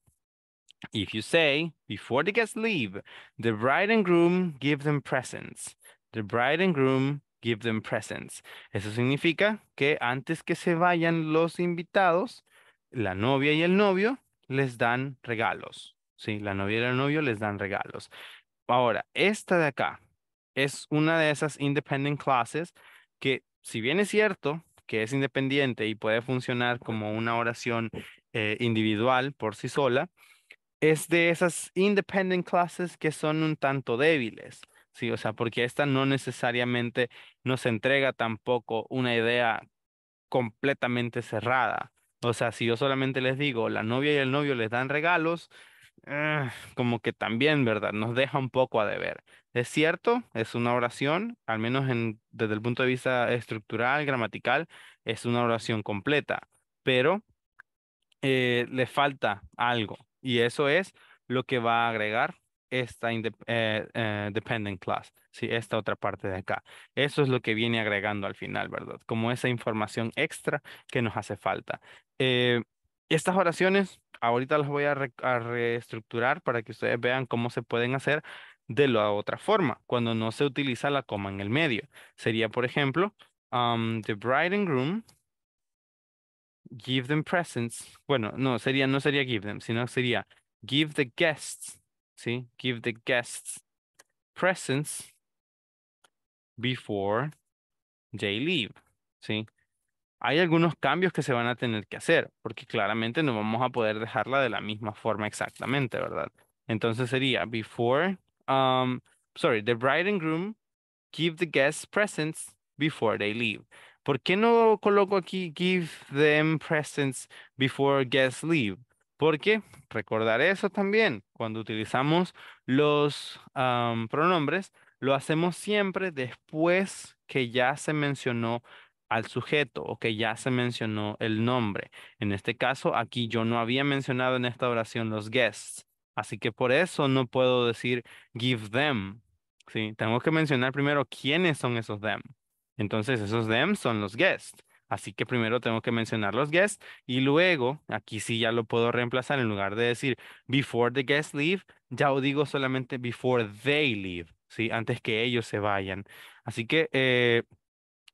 if you say, before the guests leave, the bride and groom give them presents. The bride and groom give them presents. Eso significa que antes que se vayan los invitados, la novia y el novio les dan regalos. Sí, la novia y el novio les dan regalos. Ahora, esta de acá es una de esas independent classes que, si bien es cierto que es independiente y puede funcionar como una oración eh, individual por sí sola, es de esas independent classes que son un tanto débiles. Sí, o sea, porque esta no necesariamente nos entrega tampoco una idea completamente cerrada. O sea, si yo solamente les digo, la novia y el novio les dan regalos, Ah, como que también, ¿verdad? Nos deja un poco a deber. Es cierto, es una oración, al menos en, desde el punto de vista estructural, gramatical, es una oración completa, pero eh, le falta algo y eso es lo que va a agregar esta eh, eh, dependent class, sí, esta otra parte de acá. Eso es lo que viene agregando al final, ¿verdad? Como esa información extra que nos hace falta. Eh, estas oraciones ahorita los voy a, reestructurar para que ustedes vean cómo se pueden hacer de la otra forma, cuando no se utiliza la coma en el medio. Sería, por ejemplo, um, the bride and groom give them presents. Bueno, no sería, no sería give them, sino sería give the guests, ¿sí? Give the guests presents before they leave, ¿sí? hay algunos cambios que se van a tener que hacer, porque claramente no vamos a poder dejarla de la misma forma exactamente, ¿verdad? Entonces sería before, um, sorry, the bride and groom give the guests presents before they leave. ¿Por qué no coloco aquí give them presents before guests leave? Porque recordar eso también, cuando utilizamos los um, pronombres, lo hacemos siempre después que ya se mencionó al sujeto, o que ya se mencionó el nombre. En este caso, aquí yo no había mencionado en esta oración los guests, así que por eso no puedo decir give them. Sí, tengo que mencionar primero quiénes son esos them. Entonces, esos them son los guests. Así que primero tengo que mencionar los guests y luego, aquí sí ya lo puedo reemplazar en lugar de decir before the guests leave, ya os digo solamente before they leave, ¿sí? Antes que ellos se vayan. Así que eh,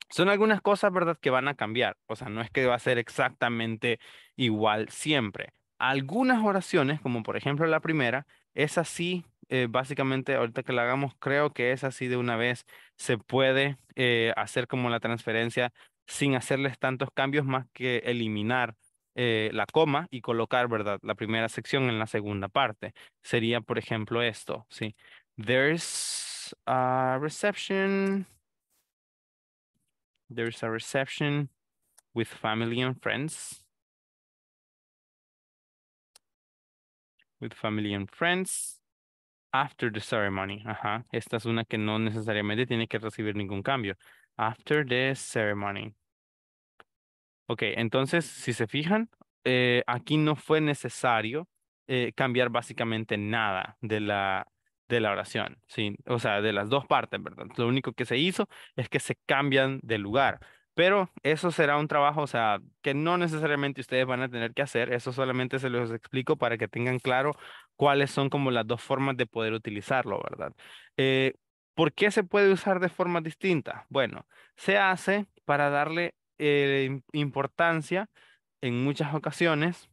son algunas cosas, ¿verdad?, que van a cambiar. O sea, no es que va a ser exactamente igual siempre. Algunas oraciones, como por ejemplo la primera, es así, eh, básicamente, ahorita que la hagamos, creo que es así de una vez. Se puede eh, hacer como la transferencia sin hacerles tantos cambios más que eliminar eh, la coma y colocar, ¿verdad?, la primera sección en la segunda parte. Sería, por ejemplo, esto, ¿sí? There's a reception There's a reception with family and friends. With family and friends. After the ceremony. Ajá. Esta es una que no necesariamente tiene que recibir ningún cambio. After the ceremony. Ok, entonces, si se fijan, eh, aquí no fue necesario eh, cambiar básicamente nada de la de la oración, ¿sí? o sea, de las dos partes, ¿verdad? Lo único que se hizo es que se cambian de lugar, pero eso será un trabajo, o sea, que no necesariamente ustedes van a tener que hacer, eso solamente se los explico para que tengan claro cuáles son como las dos formas de poder utilizarlo, ¿verdad? Eh, ¿Por qué se puede usar de forma distinta? Bueno, se hace para darle eh, importancia en muchas ocasiones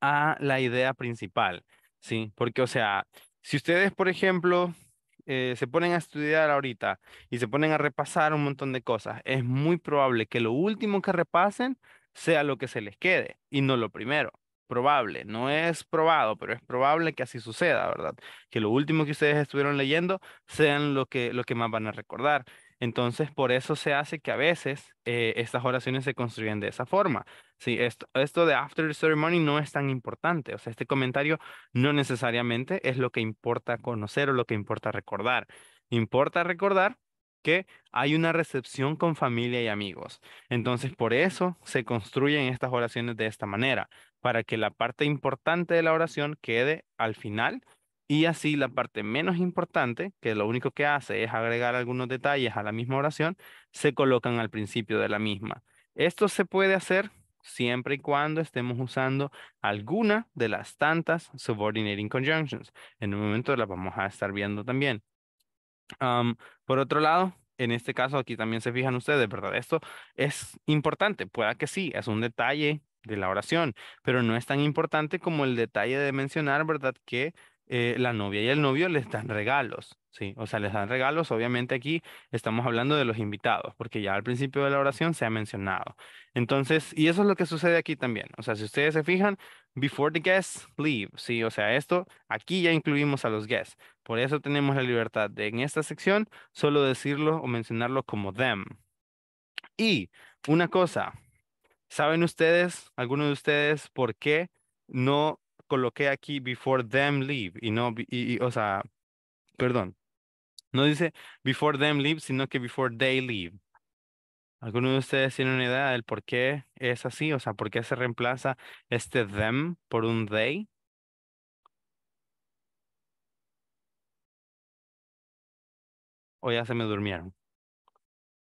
a la idea principal, ¿sí? Porque, o sea, si ustedes, por ejemplo, eh, se ponen a estudiar ahorita y se ponen a repasar un montón de cosas, es muy probable que lo último que repasen sea lo que se les quede y no lo primero. Probable, no es probado, pero es probable que así suceda, ¿verdad? Que lo último que ustedes estuvieron leyendo sean lo que, lo que más van a recordar. Entonces, por eso se hace que a veces eh, estas oraciones se construyen de esa forma. Sí, esto, de after the ceremony no es tan importante. O sea, este comentario no necesariamente es lo que importa conocer o lo que importa recordar. Importa recordar que hay una recepción con familia y amigos. Entonces, por eso se construyen estas oraciones de esta manera, para que la parte importante de la oración quede al final y así la parte menos importante, que lo único que hace es agregar algunos detalles a la misma oración, se colocan al principio de la misma. Esto se puede hacer siempre y cuando estemos usando alguna de las tantas subordinating conjunctions. En un momento las vamos a estar viendo también. por otro lado, en este caso aquí también se fijan ustedes, ¿verdad? Esto es importante, pueda que sí, es un detalle de la oración, pero no es tan importante como el detalle de mencionar, ¿verdad? Que eh, la novia y el novio les dan regalos. Sí, o sea, les dan regalos. Obviamente aquí estamos hablando de los invitados, porque ya al principio de la oración se ha mencionado. Entonces, y eso es lo que sucede aquí también. O sea, si ustedes se fijan, before the guests leave, sí, o sea, esto aquí ya incluimos a los guests. Por eso tenemos la libertad de en esta sección solo decirlo o mencionarlo como them. Y una cosa, ¿saben ustedes, algunos de ustedes, por qué no coloqué aquí before them leave y no, o sea, perdón, no dice before them leave, sino que before they leave. ¿Alguno de ustedes tiene una idea del por qué es así? O sea, ¿por qué se reemplaza este them por un they? ¿O ya se me durmieron?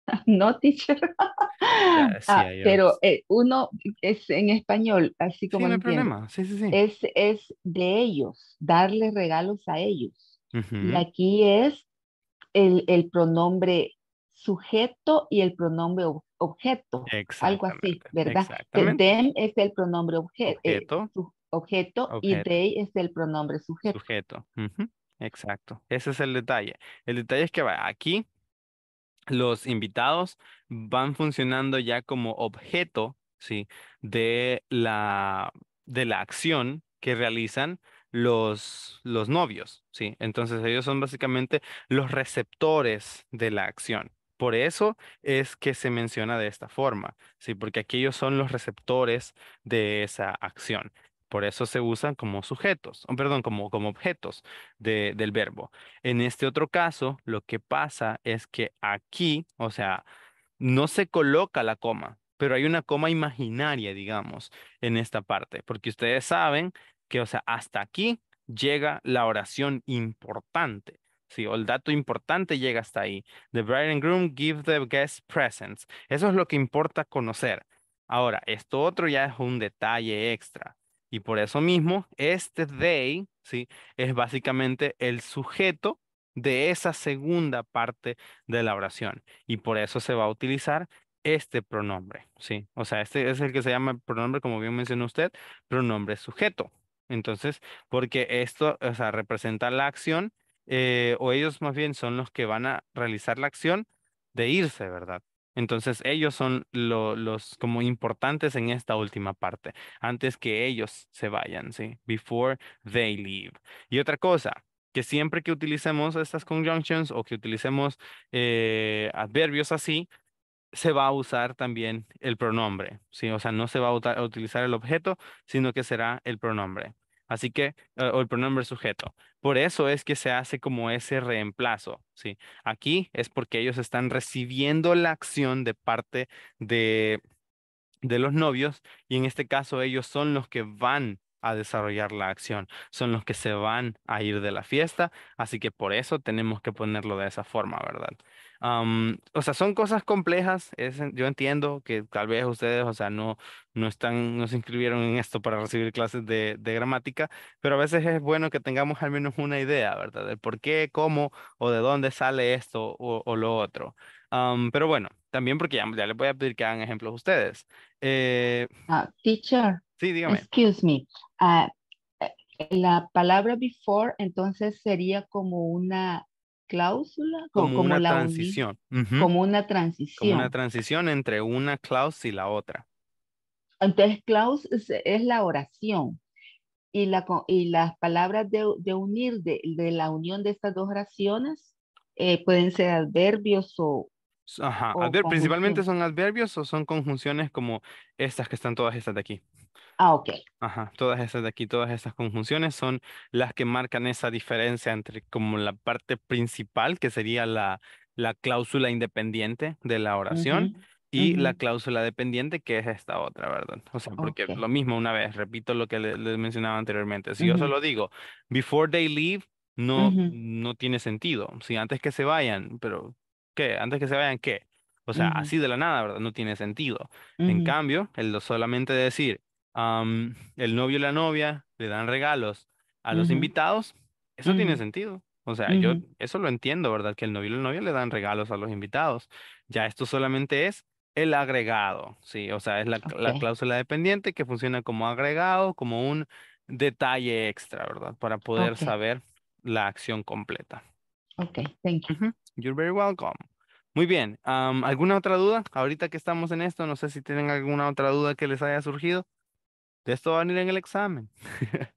No, teacher. Ah, pero eh, uno es en español, así como. Sí, problema. Sí, sí, sí. Es, de ellos, darle regalos a ellos. Y aquí es el, pronombre sujeto y el pronombre objeto, algo así, ¿verdad? dem es el pronombre eh, objeto, objeto, y they es el pronombre sujeto. Sujeto, exacto. Ese es el detalle. El detalle es que aquí los invitados van funcionando ya como objeto, ¿sí? De la, de la acción que realizan los, los novios, ¿sí? Entonces ellos son básicamente los receptores de la acción. Por eso es que se menciona de esta forma, ¿sí? Porque aquellos son los receptores de esa acción. Por eso se usan como sujetos, perdón, como, como objetos del verbo. En este otro caso, lo que pasa es que aquí, o sea, no se coloca la coma, pero hay una coma imaginaria, digamos, en esta parte, porque ustedes saben que, o sea, hasta aquí llega la oración importante. Sí, o el dato importante llega hasta ahí. The bride and groom give the guest presents. Eso es lo que importa conocer. Ahora, esto otro ya es un detalle extra. Y por eso mismo, este they, ¿sí? Es básicamente el sujeto de esa segunda parte de la oración. Y por eso se va a utilizar este pronombre, ¿sí? O sea, este es el que se llama pronombre, como bien mencionó usted, pronombre sujeto, entonces, porque esto, sea, representa la acción, eh, o ellos más bien son los que van a realizar la acción de irse, ¿verdad? Entonces, ellos son los como importantes en esta última parte, antes que ellos se vayan, ¿sí? Before they leave. Y otra cosa, que siempre que utilicemos estas conjunctions o que utilicemos eh, adverbios así, se va a usar también el pronombre, ¿sí? O sea, no se va a utilizar el objeto, sino que será el pronombre. Así que, eh, o el pronombre sujeto. Por eso es que se hace como ese reemplazo, ¿sí? Aquí es porque ellos están recibiendo la acción de parte de, de los novios y en este caso ellos son los que van a desarrollar la acción, son los que se van a ir de la fiesta, así que por eso tenemos que ponerlo de esa forma, ¿verdad? o sea, son cosas complejas. yo entiendo que tal vez ustedes, o sea, no, no, están, no se inscribieron en esto para recibir clases de, gramática, pero a veces es bueno que tengamos al menos una idea, ¿verdad? de por qué, cómo o de dónde sale esto o, lo otro. pero bueno, también porque ya, ya, les voy a pedir que hagan ejemplos ustedes. Eh, ah, teacher. Sí, dígame. Excuse me. Ah, eh, la palabra before entonces sería como una cláusula como, una la transición. Como una transición. Como una transición entre una cláusula y la otra. Entonces, cláusula es, la oración y, la, y las palabras de, de unir, de, la unión de estas dos oraciones, eh, pueden ser adverbios o... Ajá, principalmente son adverbios o son conjunciones como estas que están todas estas de aquí. Ah, ok. Ajá, todas esas de aquí, todas esas conjunciones son las que marcan esa diferencia entre como la parte principal, que sería la, la cláusula independiente de la oración, y la cláusula dependiente, que es esta otra, ¿verdad? O sea, porque es lo mismo una vez, repito lo que les mencionaba anteriormente. Si yo solo digo, before they leave, no, no tiene sentido. Si antes que se vayan, pero ¿qué? Antes que se vayan, ¿qué? O sea, así de la nada, ¿verdad? No tiene sentido. En cambio, el solamente decir, el novio y la novia le dan regalos a los invitados, eso tiene mm. sentido. O sea, yo eso lo entiendo, ¿verdad? Que el novio y la novia le dan regalos a los invitados. Ya esto solamente es el agregado, ¿sí? O sea, es la, cláusula dependiente que funciona como agregado, como un detalle extra, ¿verdad? Para poder saber la acción completa. Ok, thank you. You're very welcome. Muy bien. ¿Alguna otra duda? Ahorita que estamos en esto, no sé si tienen alguna otra duda que les haya surgido esto van a ir en el examen.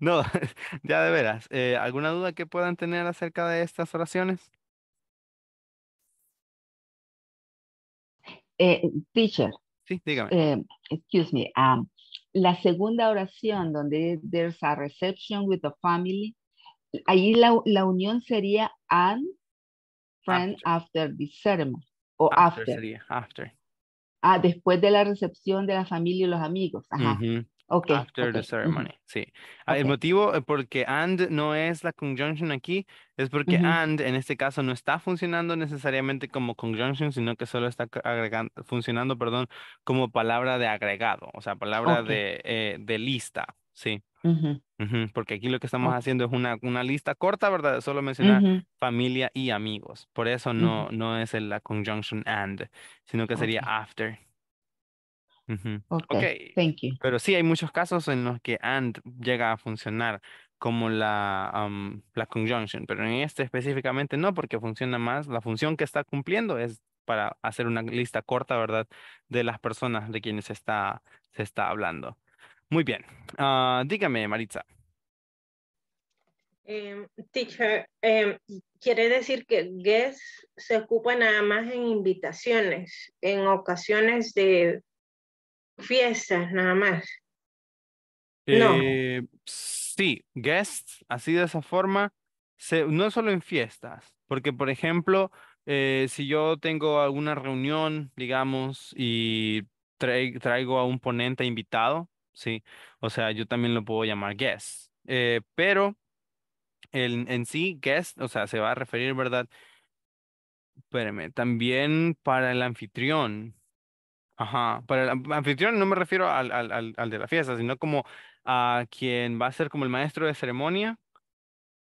no, ya de veras. Eh, ¿Alguna duda que puedan tener acerca de estas oraciones? Eh, teacher. Sí, dígame. Eh, excuse me. Um, la segunda oración donde there's a reception with the family, ahí la, la unión sería and friend after, the ceremony o after. after. Ah, después de la recepción de la familia y los amigos. Ajá. Okay, After the ceremony, sí. Ah, el motivo eh, por and no es la conjunction aquí es porque and en este caso no está funcionando necesariamente como conjunction, sino que solo está agregando, funcionando, perdón, como palabra de agregado, o sea, palabra de, eh, de lista. Sí. Porque aquí lo que estamos haciendo es una, una lista corta, ¿verdad? Solo mencionar familia y amigos. Por eso no, no es la conjunction and, sino que sería after. Okay. Thank you. Pero sí hay muchos casos en los que and llega a funcionar como la, la conjunction, pero en este específicamente no, porque funciona más, la función que está cumpliendo es para hacer una lista corta, ¿verdad? De las personas de quienes está, se está hablando. Muy bien. Ah, dígame, Maritza. Em, teacher, em, quiere decir que guests se ocupa nada más en invitaciones, en ocasiones de fiestas, nada más. no. Eh, sí, guests así de esa forma, no solo en fiestas, porque por ejemplo, eh, si yo tengo alguna reunión, digamos, y traigo a un ponente invitado, ¿sí? O sea, yo también lo puedo llamar guest, eh, pero en sí, guest, o sea, se va a referir, ¿verdad? Espérame, también para el anfitrión. Ajá, para el anfitrión no me refiero al, al, al, al de la fiesta, sino como a quien va a ser como el maestro de ceremonia.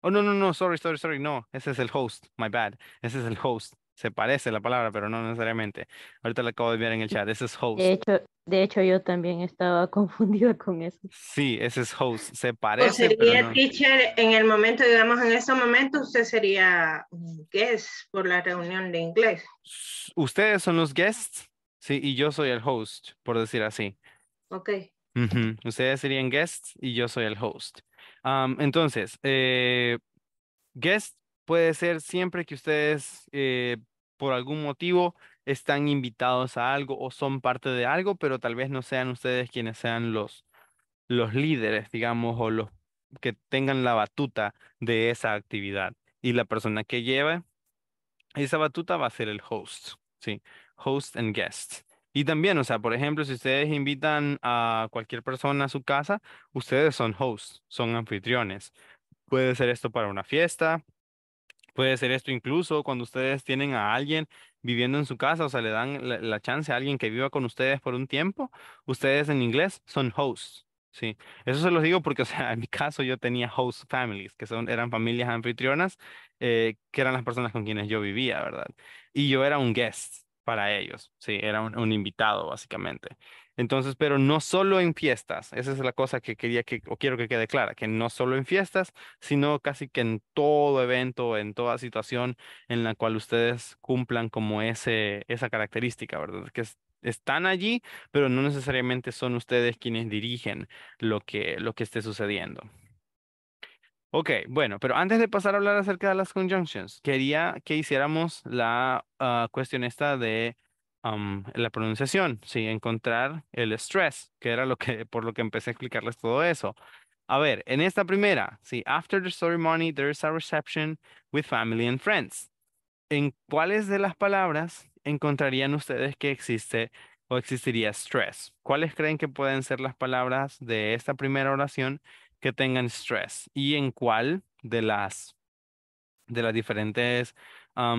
Oh, no, no, no, sorry, sorry, sorry, no, ese es el host, my bad, ese es el host se parece la palabra, pero no necesariamente. Ahorita la acabo de ver en el chat. Ese es host. De hecho, de hecho yo también estaba confundida con eso. Sí, ese es host. Se parece. sería teacher en el momento, digamos, en ese momento, usted sería guest por la reunión de inglés. Ustedes son los guests, sí, y yo soy el host, por decir así. Ok. Ustedes serían guests y yo soy el host. entonces, eh, guest puede ser siempre que ustedes eh, por algún motivo están invitados a algo o son parte de algo, pero tal vez no sean ustedes quienes sean los, los líderes, digamos, o los que tengan la batuta de esa actividad. Y la persona que lleva esa batuta va a ser el host, ¿sí? Host and guest. Y también, o sea, por ejemplo, si ustedes invitan a cualquier persona a su casa, ustedes son hosts, son anfitriones. Puede ser esto para una fiesta, Puede ser esto incluso cuando ustedes tienen a alguien viviendo en su casa, o sea, le dan la, chance a alguien que viva con ustedes por un tiempo. Ustedes en inglés son hosts. Sí, eso se los digo porque, o sea, en mi caso yo tenía host families, que son, eran familias anfitrionas, eh, que eran las personas con quienes yo vivía, ¿verdad? Y yo era un guest para ellos, sí, era un invitado básicamente. Entonces, pero no solo en fiestas, esa es la cosa que quería que, o quiero que quede clara, que no solo en fiestas, sino casi que en todo evento, en toda situación en la cual ustedes cumplan como ese, esa característica, ¿verdad? Que están allí, pero no necesariamente son ustedes quienes dirigen lo que, lo que esté sucediendo. Ok, bueno, pero antes de pasar a hablar acerca de las conjunctions, quería que hiciéramos la ah, cuestión esta de la pronunciación, sí, encontrar el stress, que era lo que, por lo que empecé a explicarles todo eso. A ver, en esta primera, sí, after the ceremony, there is a reception with family and friends. ¿En cuáles de las palabras encontrarían ustedes que existe o existiría stress? ¿Cuáles creen que pueden ser las palabras de esta primera oración que tengan stress? ¿Y en cuál de las, de las diferentes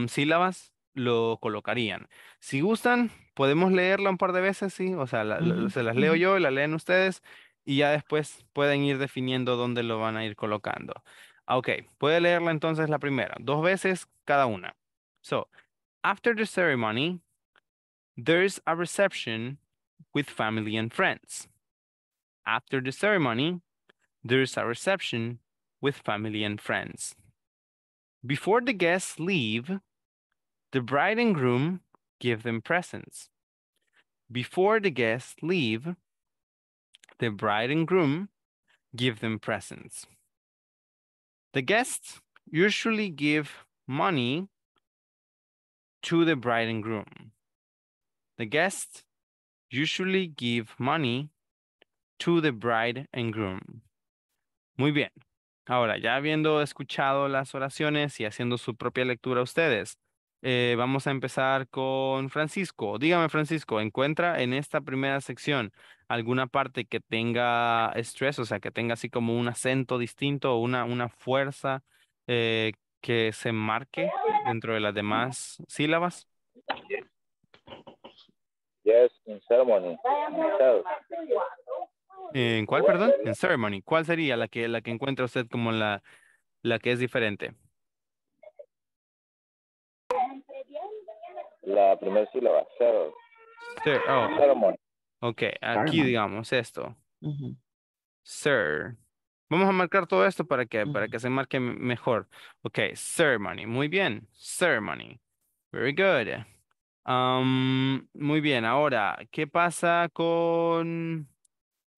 sílabas lo colocarían. Si gustan, podemos leerla un par de veces, sí, o sea, se las leo yo, y la leen ustedes y ya después pueden ir definiendo dónde lo van a ir colocando. Ah, ok, puede leerla entonces la primera, dos veces cada una. So, after the ceremony, there's a reception with family and friends. After the ceremony, there's a reception with family and friends. Before the guests leave, The bride and groom give them presents. Before the guests leave, the bride and groom give them presents. The guests usually give money to the bride and groom. The guests usually give money to the bride and groom. Muy bien. Ahora, ya habiendo escuchado las oraciones y haciendo su propia lectura ustedes, Eh, vamos a empezar con Francisco. Dígame, Francisco, ¿encuentra en esta primera sección alguna parte que tenga estrés, o sea, que tenga así como un acento distinto o una, una fuerza eh, que se marque dentro de las demás sílabas? Yes, in ceremony. ¿En cuál, perdón? En ceremony. ¿Cuál sería la que, la que encuentra usted como la, la que es diferente? la primera sílaba, ser. Sir, oh. Ceremony. Ok, aquí digamos esto. Sir. Vamos a marcar todo esto para que, para que se marque mejor. Ok, ceremony. Muy bien. Ceremony. Very good. Um, muy bien. Ahora, ¿qué pasa con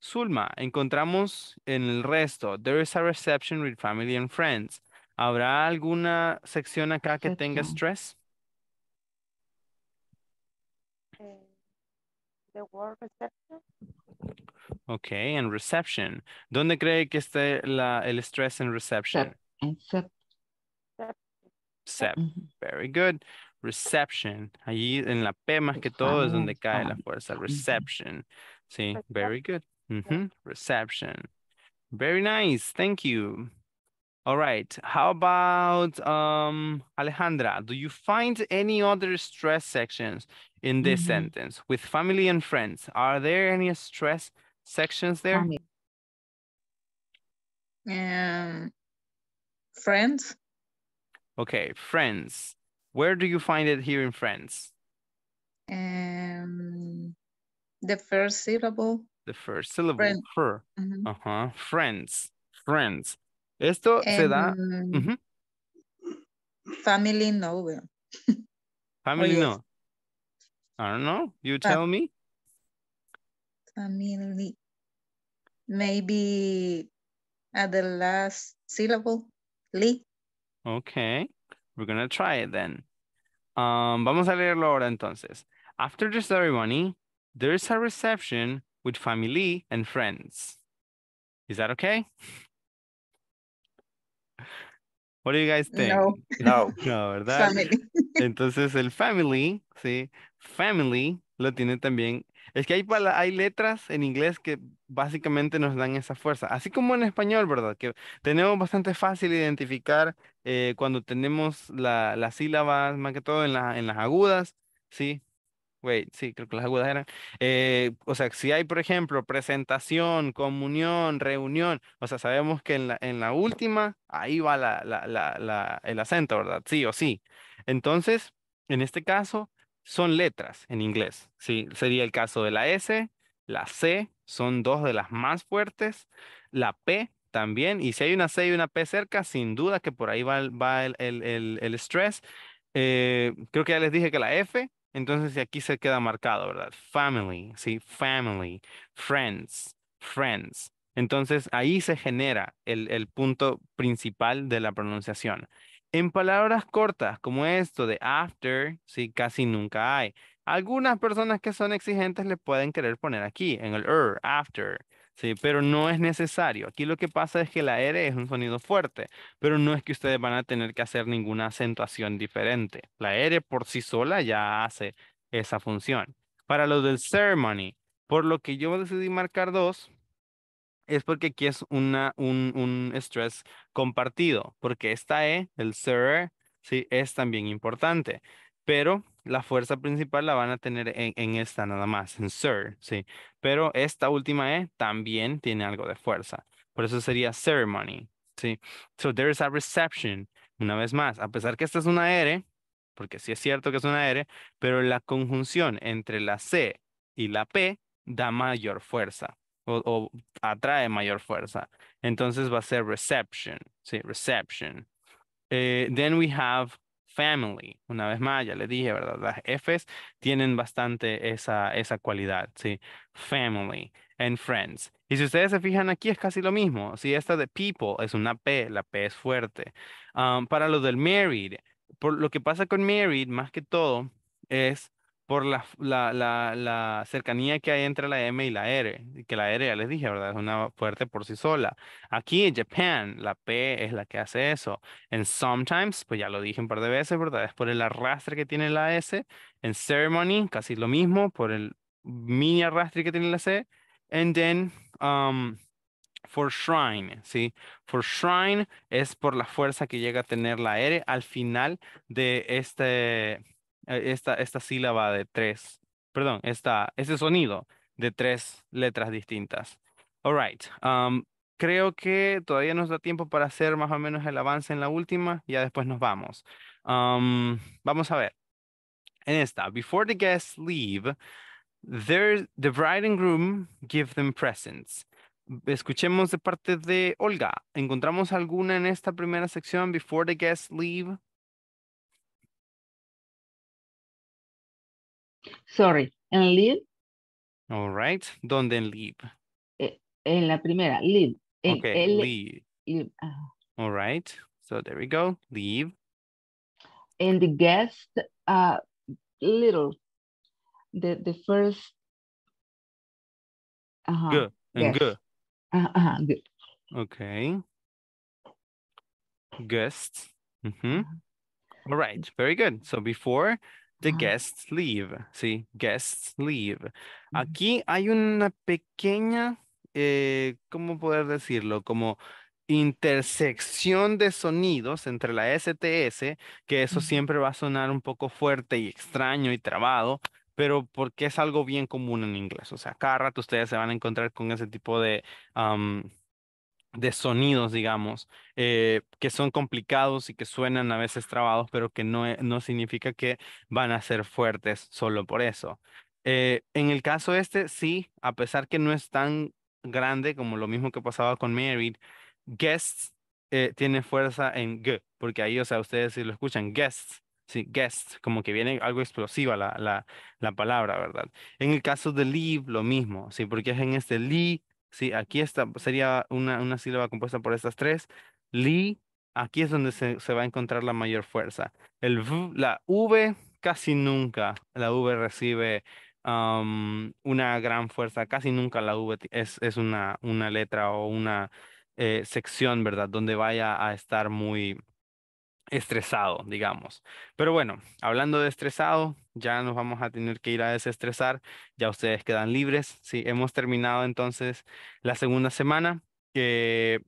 Zulma? Encontramos en el resto. There is a reception with family and friends. ¿Habrá alguna sección acá que tenga stress? the word reception. Ok, en reception. ¿Dónde cree que esté la, el stress en reception? Except. Except. Very good. Reception. Allí en la P más que todo es donde cae la fuerza. Reception. Sí, very good. Mm -hmm. Reception. Very nice. Thank you. All right. How about um, Alejandra? Do you find any other stress sections in this mm -hmm. sentence with family and friends? Are there any stress sections there? Um, friends. Okay, friends. Where do you find it here in friends? Um, the first syllable. The first syllable. Friend. Her. Mm -hmm. Uh huh. Friends. Friends. Esto um, se da... Uh -huh. Family no. Family no. I don't know. You ah. tell me. Family. Maybe at the last syllable. Lee. Okay. We're going to try it then. Um, vamos a leerlo ahora entonces. After the ceremony, there's a reception with family and friends. Is that okay? What do guys No. No, no ¿verdad? Entonces el family, sí, family lo tiene también. Es que hay, hay letras en inglés que básicamente nos dan esa fuerza, así como en español, ¿verdad? Que tenemos bastante fácil identificar eh, cuando tenemos la, las sílabas, más que todo en, la, en las agudas, ¿sí? sí, creo que las agudas eran. Eh, o sea, si hay, por ejemplo, presentación, comunión, reunión, o sea, sabemos que en la, en la última, ahí va la, la, la, el acento, ¿verdad? Sí o sí. Entonces, en este caso, son letras en inglés. Sí, sería el caso de la S, la C, son dos de las más fuertes, la P también, y si hay una C y una P cerca, sin duda que por ahí va, va el, el, el, el stress. Eh, creo que ya les dije que la F entonces aquí se queda marcado, ¿verdad? Family, sí, family, friends, friends. Entonces ahí se genera el, punto principal de la pronunciación. En palabras cortas, como esto de after, sí, casi nunca hay. Algunas personas que son exigentes le pueden querer poner aquí, en el er, after. Sí, pero no es necesario. Aquí lo que pasa es que la R es un sonido fuerte, pero no es que ustedes van a tener que hacer ninguna acentuación diferente. La R por sí sola ya hace esa función. Para lo del ceremony, por lo que yo decidí marcar dos, es porque aquí es un, un stress compartido, porque esta E, el ser, sí, es también importante, pero la fuerza principal la van a tener en, esta nada más, en sir, sí. Pero esta última E también tiene algo de fuerza. Por eso sería ceremony, sí. So there is a reception. Una vez más, a pesar que esta es una R, porque sí es cierto que es una R, pero la conjunción entre la C y la P da mayor fuerza o, atrae mayor fuerza. Entonces va a ser reception, sí, reception. Eh, then we have family. Una vez más, ya le dije, ¿verdad? Las Fs tienen bastante esa, esa cualidad, ¿sí? Family and friends. Y si ustedes se fijan aquí es casi lo mismo. Si esta de people es una P, la P es fuerte. Ah, para lo del married, por lo que pasa con married más que todo es por la, la, la, cercanía que hay entre la M y la R, que la R ya les dije, ¿verdad? Es una fuerte por sí sola. Aquí en Japan, la P es la que hace eso. En sometimes, pues ya lo dije un par de veces, ¿verdad? Es por el arrastre que tiene la S. En ceremony, casi lo mismo, por el mini arrastre que tiene la C. And then, um, for shrine, ¿sí? For shrine es por la fuerza que llega a tener la R al final de este e, esta, sílaba de tres, perdón, esta, este sonido de tres letras distintas. All right. Um, creo que todavía nos da tiempo para hacer más o menos el avance en la última, ya después nos vamos. Um, vamos a ver. En esta, before the guests leave, the bride and groom give them presents. Escuchemos de parte de Olga. ¿Encontramos alguna en esta primera sección, before the guests leave? sorry, en live. All right, ¿dónde en live? Eh, en la primera, live. En okay, leave. Live. Ah. All right, so there we go, leave. And the guest, uh, little, the, the first. Uh -huh, good, and good. Uh uh-huh, -huh, good. Okay. Guests. Mm -hmm. All right, very good. So before The Guests leave, sí, guests leave. Aquí hay una pequeña, eh, ¿cómo poder decirlo? Como intersección de sonidos entre la STS, que eso siempre va a sonar un poco fuerte y extraño y trabado, pero porque es algo bien común en inglés. O sea, cada rato ustedes se van a encontrar con ese tipo de, de sonidos, digamos, eh, que son complicados y que suenan a veces trabados, pero que no, e, no significa que van a ser fuertes solo por eso. Eh, en el caso este, sí, a pesar que no es tan grande como lo mismo que pasaba con Mary Guests eh, tiene fuerza en G, porque ahí, o sea, ustedes si lo escuchan, Guests, sí, guests como que viene algo explosiva la, la, la palabra, ¿verdad? En el caso de leave, lo mismo, sí, porque es en este leave Sí, aquí está, sería una, sílaba compuesta por estas tres. Li, aquí es donde se, va a encontrar la mayor fuerza. El la V casi nunca la V recibe una gran fuerza, casi nunca la V es, una, una letra o una eh, sección, ¿verdad? Donde vaya a estar muy, estresado, digamos. Pero bueno, hablando de estresado, ya nos vamos a tener que ir a desestresar, ya ustedes quedan libres. Sí, hemos terminado entonces la segunda semana. que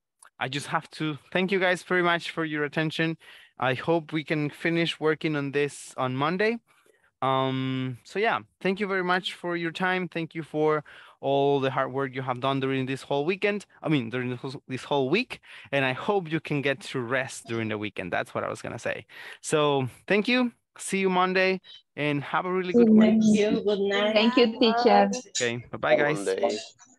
I just have to thank you guys very much for your attention. I hope we can finish working on this on Monday. Um, so yeah, thank you very much for your time. Thank you for all the hard work you have done during this whole weekend. I mean, during this whole week. And I hope you can get to rest during the weekend. That's what I was going to say. So thank you. See you Monday and have a really good one. Thank you. Good night. Thank you, teacher. Okay. Bye bye, guys.